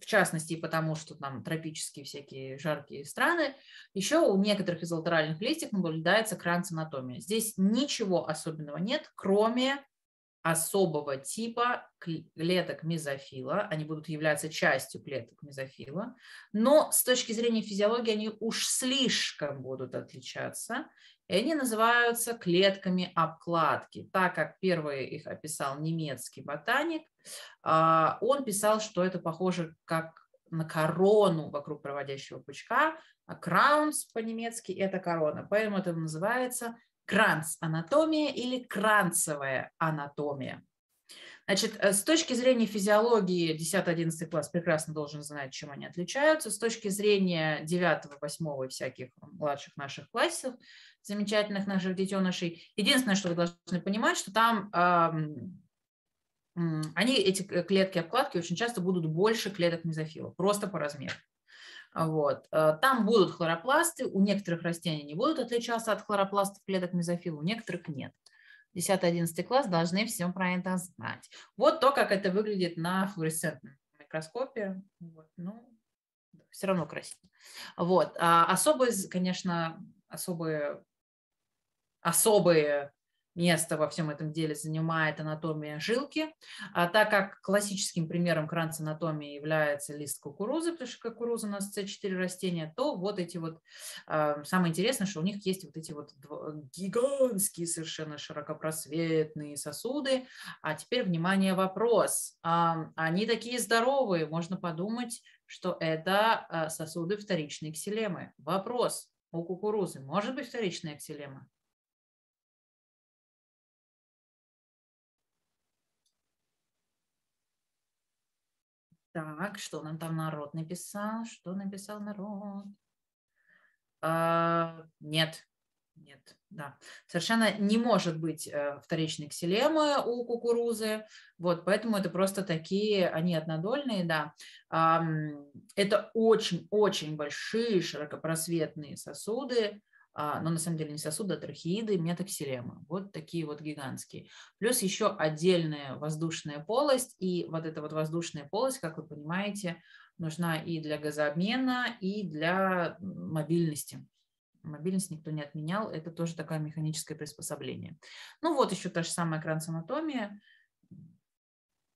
в частности, потому что там тропические всякие жаркие страны, еще у некоторых из латеральных листьев наблюдается кранцинатомия. Здесь ничего особенного нет, кроме особого типа клеток мезофила. Они будут являться частью клеток мезофила. Но с точки зрения физиологии они уж слишком будут отличаться. И они называются клетками обкладки. Так как первый их описал немецкий ботаник, а, он писал, что это похоже как на корону вокруг проводящего пучка, а краунс по-немецки – это корона. Поэтому это называется кранц-анатомия или кранцевая анатомия. Значит, э, с точки зрения физиологии 10-11 класс прекрасно должен знать, чем они отличаются. С точки зрения 9, 8 и всяких младших наших классов, замечательных наших детенышей, единственное, что вы должны понимать, что там э, они, эти э, клетки обкладки, очень часто будут больше клеток мезофила, просто по размеру. Вот. Э, там будут хлоропласты, у некоторых растений не будут отличаться от хлоропластов клеток мезофила, у некоторых нет. 10-11 класс должны всем про это знать. Вот то, как это выглядит на флуоресцентном микроскопе. Вот. Ну, все равно красиво. Вот. А особые, конечно, особые, особые место во всем этом деле занимает анатомия жилки. А так как классическим примером кранц-анатомии является лист кукурузы, потому что кукуруза у нас С4 растения, то вот эти вот, а, самое интересное, что у них есть вот эти вот гигантские совершенно широкопросветные сосуды. А теперь, внимание, вопрос. А, они такие здоровые, можно подумать, что это а, сосуды вторичной ксилемы. Вопрос у кукурузы может быть вторичная ксилема? Так, что нам там народ написал? Что написал народ? А, нет, нет, да. Совершенно не может быть э, вторичной ксилемы у кукурузы, вот, поэтому это просто такие, они однодольные, да. Это очень-очень большие широкопросветные сосуды, а, но на самом деле не сосуды, а трахеиды, метаксилемы. Вот такие вот гигантские. Плюс еще отдельная воздушная полость, и вот эта вот воздушная полость, как вы понимаете, нужна и для газообмена, и для мобильности. Мобильность никто не отменял, это тоже такое механическое приспособление. Ну вот еще та же самая крансанатомия.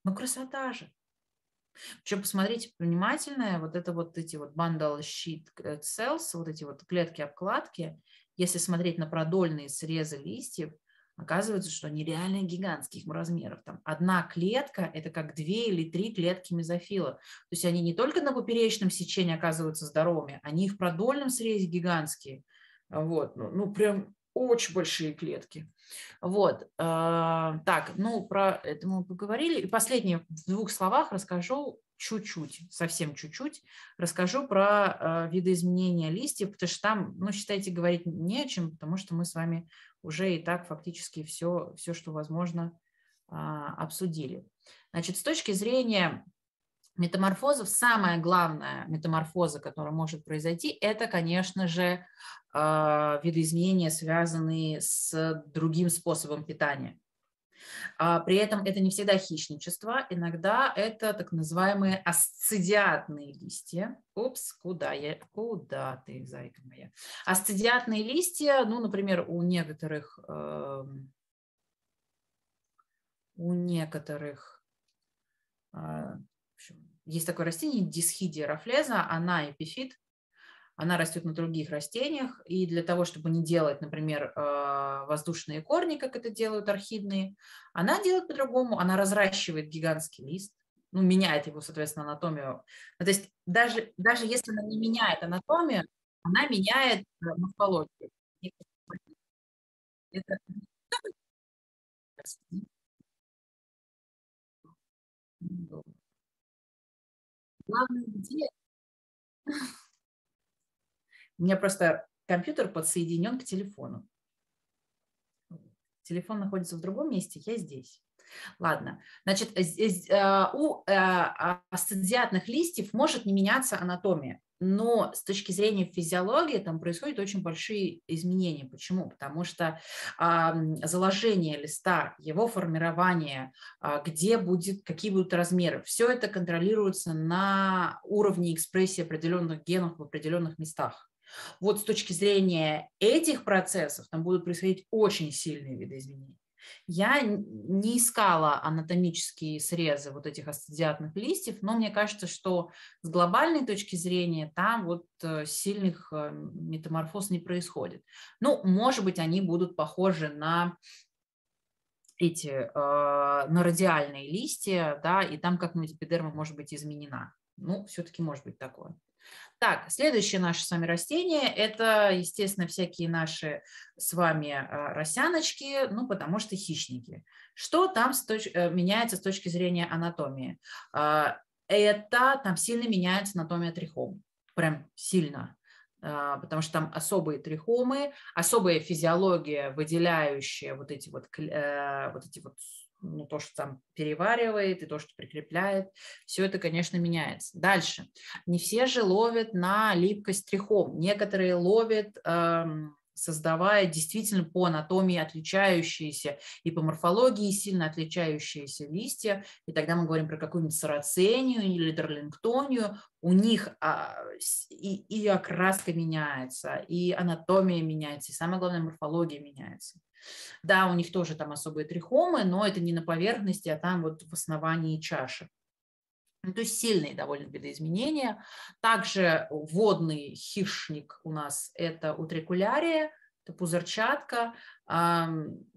Ну красота же, причем посмотрите внимательно, вот это вот эти вот bundle sheet cells, вот эти вот клетки-обкладки, если смотреть на продольные срезы листьев, оказывается, что они реально гигантских размеров. Там одна клетка – это как две или три клетки мезофила. То есть они не только на поперечном сечении оказываются здоровыми, они и в продольном срезе гигантские. Вот, ну, ну прям очень большие клетки. Вот, а, так, ну, про это мы поговорили. И последнее в двух словах расскажу чуть-чуть, совсем чуть-чуть, расскажу про а, видоизменения листьев, потому что там, ну, считайте, говорить не о чем, потому что мы с вами уже и так фактически все, все что возможно, а, обсудили. Значит, с точки зрения метаморфозов, самая главная метаморфоза, которая может произойти, это, конечно же, а, видоизменения, связанные с другим способом питания. А, при этом это не всегда хищничество, иногда это так называемые асцидиатные листья. Упс, куда я, куда ты, зайка моя? Асцидиатные листья, ну, например, у некоторых, эм, у некоторых а, общем, есть такое растение дисхидия рафлеза, она эпифит, она растет на других растениях, и для того, чтобы не делать, например, э, воздушные корни, как это делают орхидные, она делает по-другому, она разращивает гигантский лист, ну, меняет его, соответственно, анатомию. Ну, то есть даже, даже если она не меняет анатомию, она меняет э, морфологию. Это... Главное, где? У меня просто компьютер подсоединен к телефону. Телефон находится в другом месте, я здесь. Ладно, значит, э, у э, а, астедиатных листьев может не меняться анатомия но с точки зрения физиологии там происходят очень большие изменения. Почему? Потому что а, заложение листа, его формирование, а, где будет, какие будут размеры, все это контролируется на уровне экспрессии определенных генов в определенных местах. Вот с точки зрения этих процессов там будут происходить очень сильные виды изменений. Я не искала анатомические срезы вот этих астадиатных листьев, но мне кажется, что с глобальной точки зрения там вот э, сильных э, метаморфоз не происходит. Ну, может быть, они будут похожи на эти, э, на радиальные листья, да, и там как-нибудь эпидерма может быть изменена. Ну, все-таки может быть такое. Так, следующее наше с вами растение – это, естественно, всякие наши с вами а, росяночки, ну, потому что хищники. Что там с точ... Э, меняется с точки зрения анатомии? А, это там сильно меняется анатомия трихом, прям сильно а, потому что там особые трихомы, особая физиология, выделяющая вот эти вот, э, вот эти вот ну, то, что там переваривает, и то, что прикрепляет, все это, конечно, меняется. Дальше. Не все же ловят на липкость трихом. Некоторые ловят эм, создавая действительно по анатомии отличающиеся и по морфологии сильно отличающиеся листья. И тогда мы говорим про какую-нибудь сарацению или дарлингтонию. У них а, и, и окраска меняется, и анатомия меняется, и самое главное, морфология меняется. Да, у них тоже там особые трихомы, но это не на поверхности, а там вот в основании чаши. Ну, то есть сильные довольно видоизменения. Также водный хищник у нас – это утрикулярия, это пузырчатка,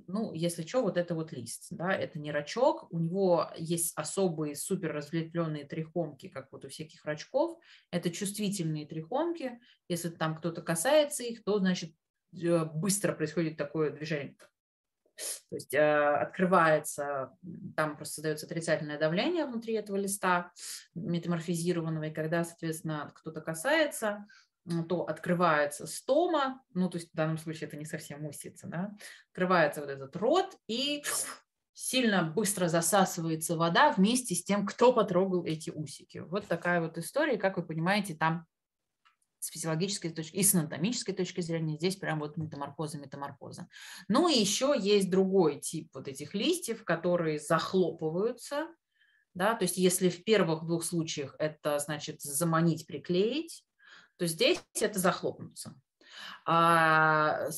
ну, если что, вот это вот лист, да, это не рачок, у него есть особые супер разветвленные трихомки, как вот у всяких рачков, это чувствительные трихомки, если там кто-то касается их, то, значит, э, быстро происходит такое движение то есть э, открывается, там просто создается отрицательное давление внутри этого листа метаморфизированного, и когда, соответственно, кто-то касается, то открывается стома, ну, то есть в данном случае это не совсем устица, да, открывается вот этот рот, и сильно быстро засасывается вода вместе с тем, кто потрогал эти усики. Вот такая вот история, как вы понимаете, там с физиологической точки и с анатомической точки зрения здесь прям вот метаморфоза, метаморфоза. Ну и еще есть другой тип вот этих листьев, которые захлопываются, да, то есть если в первых двух случаях это значит заманить, приклеить, то здесь это захлопнуться. А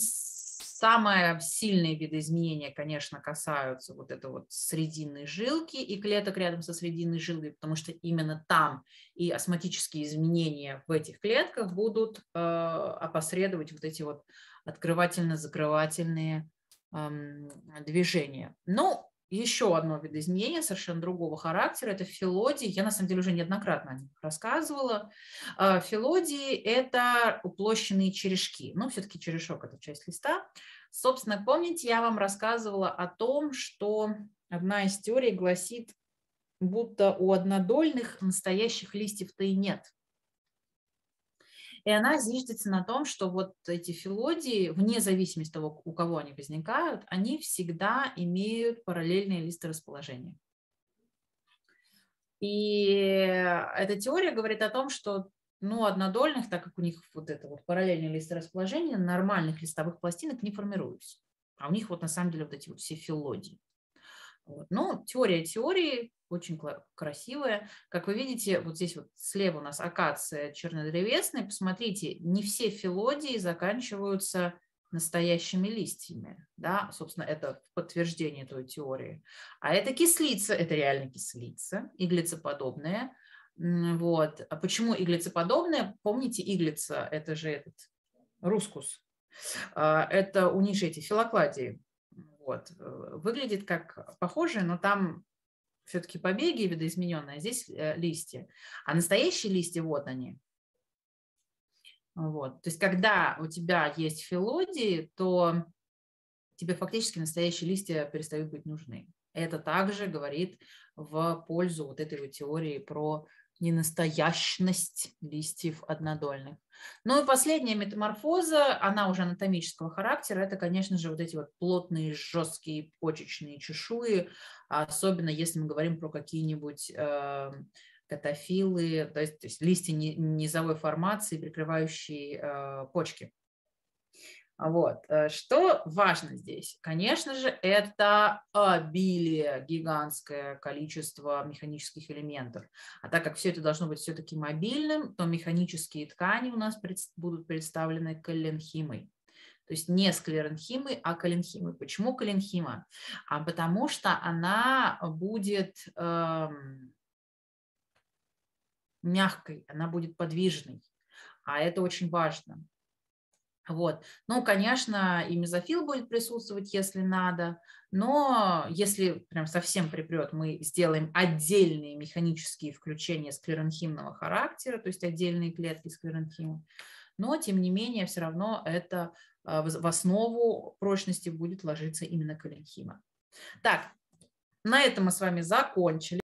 Самые сильные виды изменения, конечно, касаются вот этой вот срединной жилки и клеток рядом со срединной жилкой, потому что именно там и осматические изменения в этих клетках будут э, опосредовать вот эти вот открывательно-закрывательные э, движения. Ну, еще одно видоизменение совершенно другого характера – это филодии. Я, на самом деле, уже неоднократно о них рассказывала. А, филодии – это уплощенные черешки. Ну, все-таки черешок – это часть листа. Собственно, помните, я вам рассказывала о том, что одна из теорий гласит, будто у однодольных настоящих листьев-то и нет и она зиждется на том, что вот эти филодии, вне зависимости от того, у кого они возникают, они всегда имеют параллельные листы расположения. И эта теория говорит о том, что ну, однодольных, так как у них вот это вот параллельные листы расположения, нормальных листовых пластинок не формируются. А у них вот на самом деле вот эти вот все филодии. Вот. Ну, теория теории, очень красивая. Как вы видите, вот здесь вот слева у нас акация чернодревесная. Посмотрите, не все филодии заканчиваются настоящими листьями. Да? Собственно, это подтверждение той теории. А это кислица, это реально кислица, иглицеподобная. Вот. А почему иглицеподобная? Помните, иглица – это же этот рускус. А, это у них же эти филокладии. Вот. Э, выглядит как похожее, но там все-таки побеги видоизмененные, а здесь э, листья. А настоящие листья, вот они. Вот. То есть, когда у тебя есть филодии, то тебе фактически настоящие листья перестают быть нужны. Это также говорит в пользу вот этой вот теории про ненастоящность листьев однодольных. Ну и последняя метаморфоза, она уже анатомического характера, это, конечно же, вот эти вот плотные, жесткие почечные чешуи, особенно если мы говорим про какие-нибудь э, катофилы, то есть, то есть листья низовой формации, прикрывающие э, почки. Вот. Э, что важно здесь? Конечно же, это обилие, гигантское количество механических элементов. А так как все это должно быть все-таки мобильным, то механические ткани у нас будут представлены коленхимой. То есть не склеренхимы, а коленхимы. Почему коленхима? А потому что она будет эм, мягкой, она будет подвижной. А это очень важно. Вот. Ну, конечно, и мезофил будет присутствовать, если надо, но если прям совсем припрет, мы сделаем отдельные механические включения склеренхимного характера, то есть отдельные клетки склеренхима, но, тем не менее, все равно это а, в основу прочности будет ложиться именно коленхима. Так, на этом мы с вами закончили.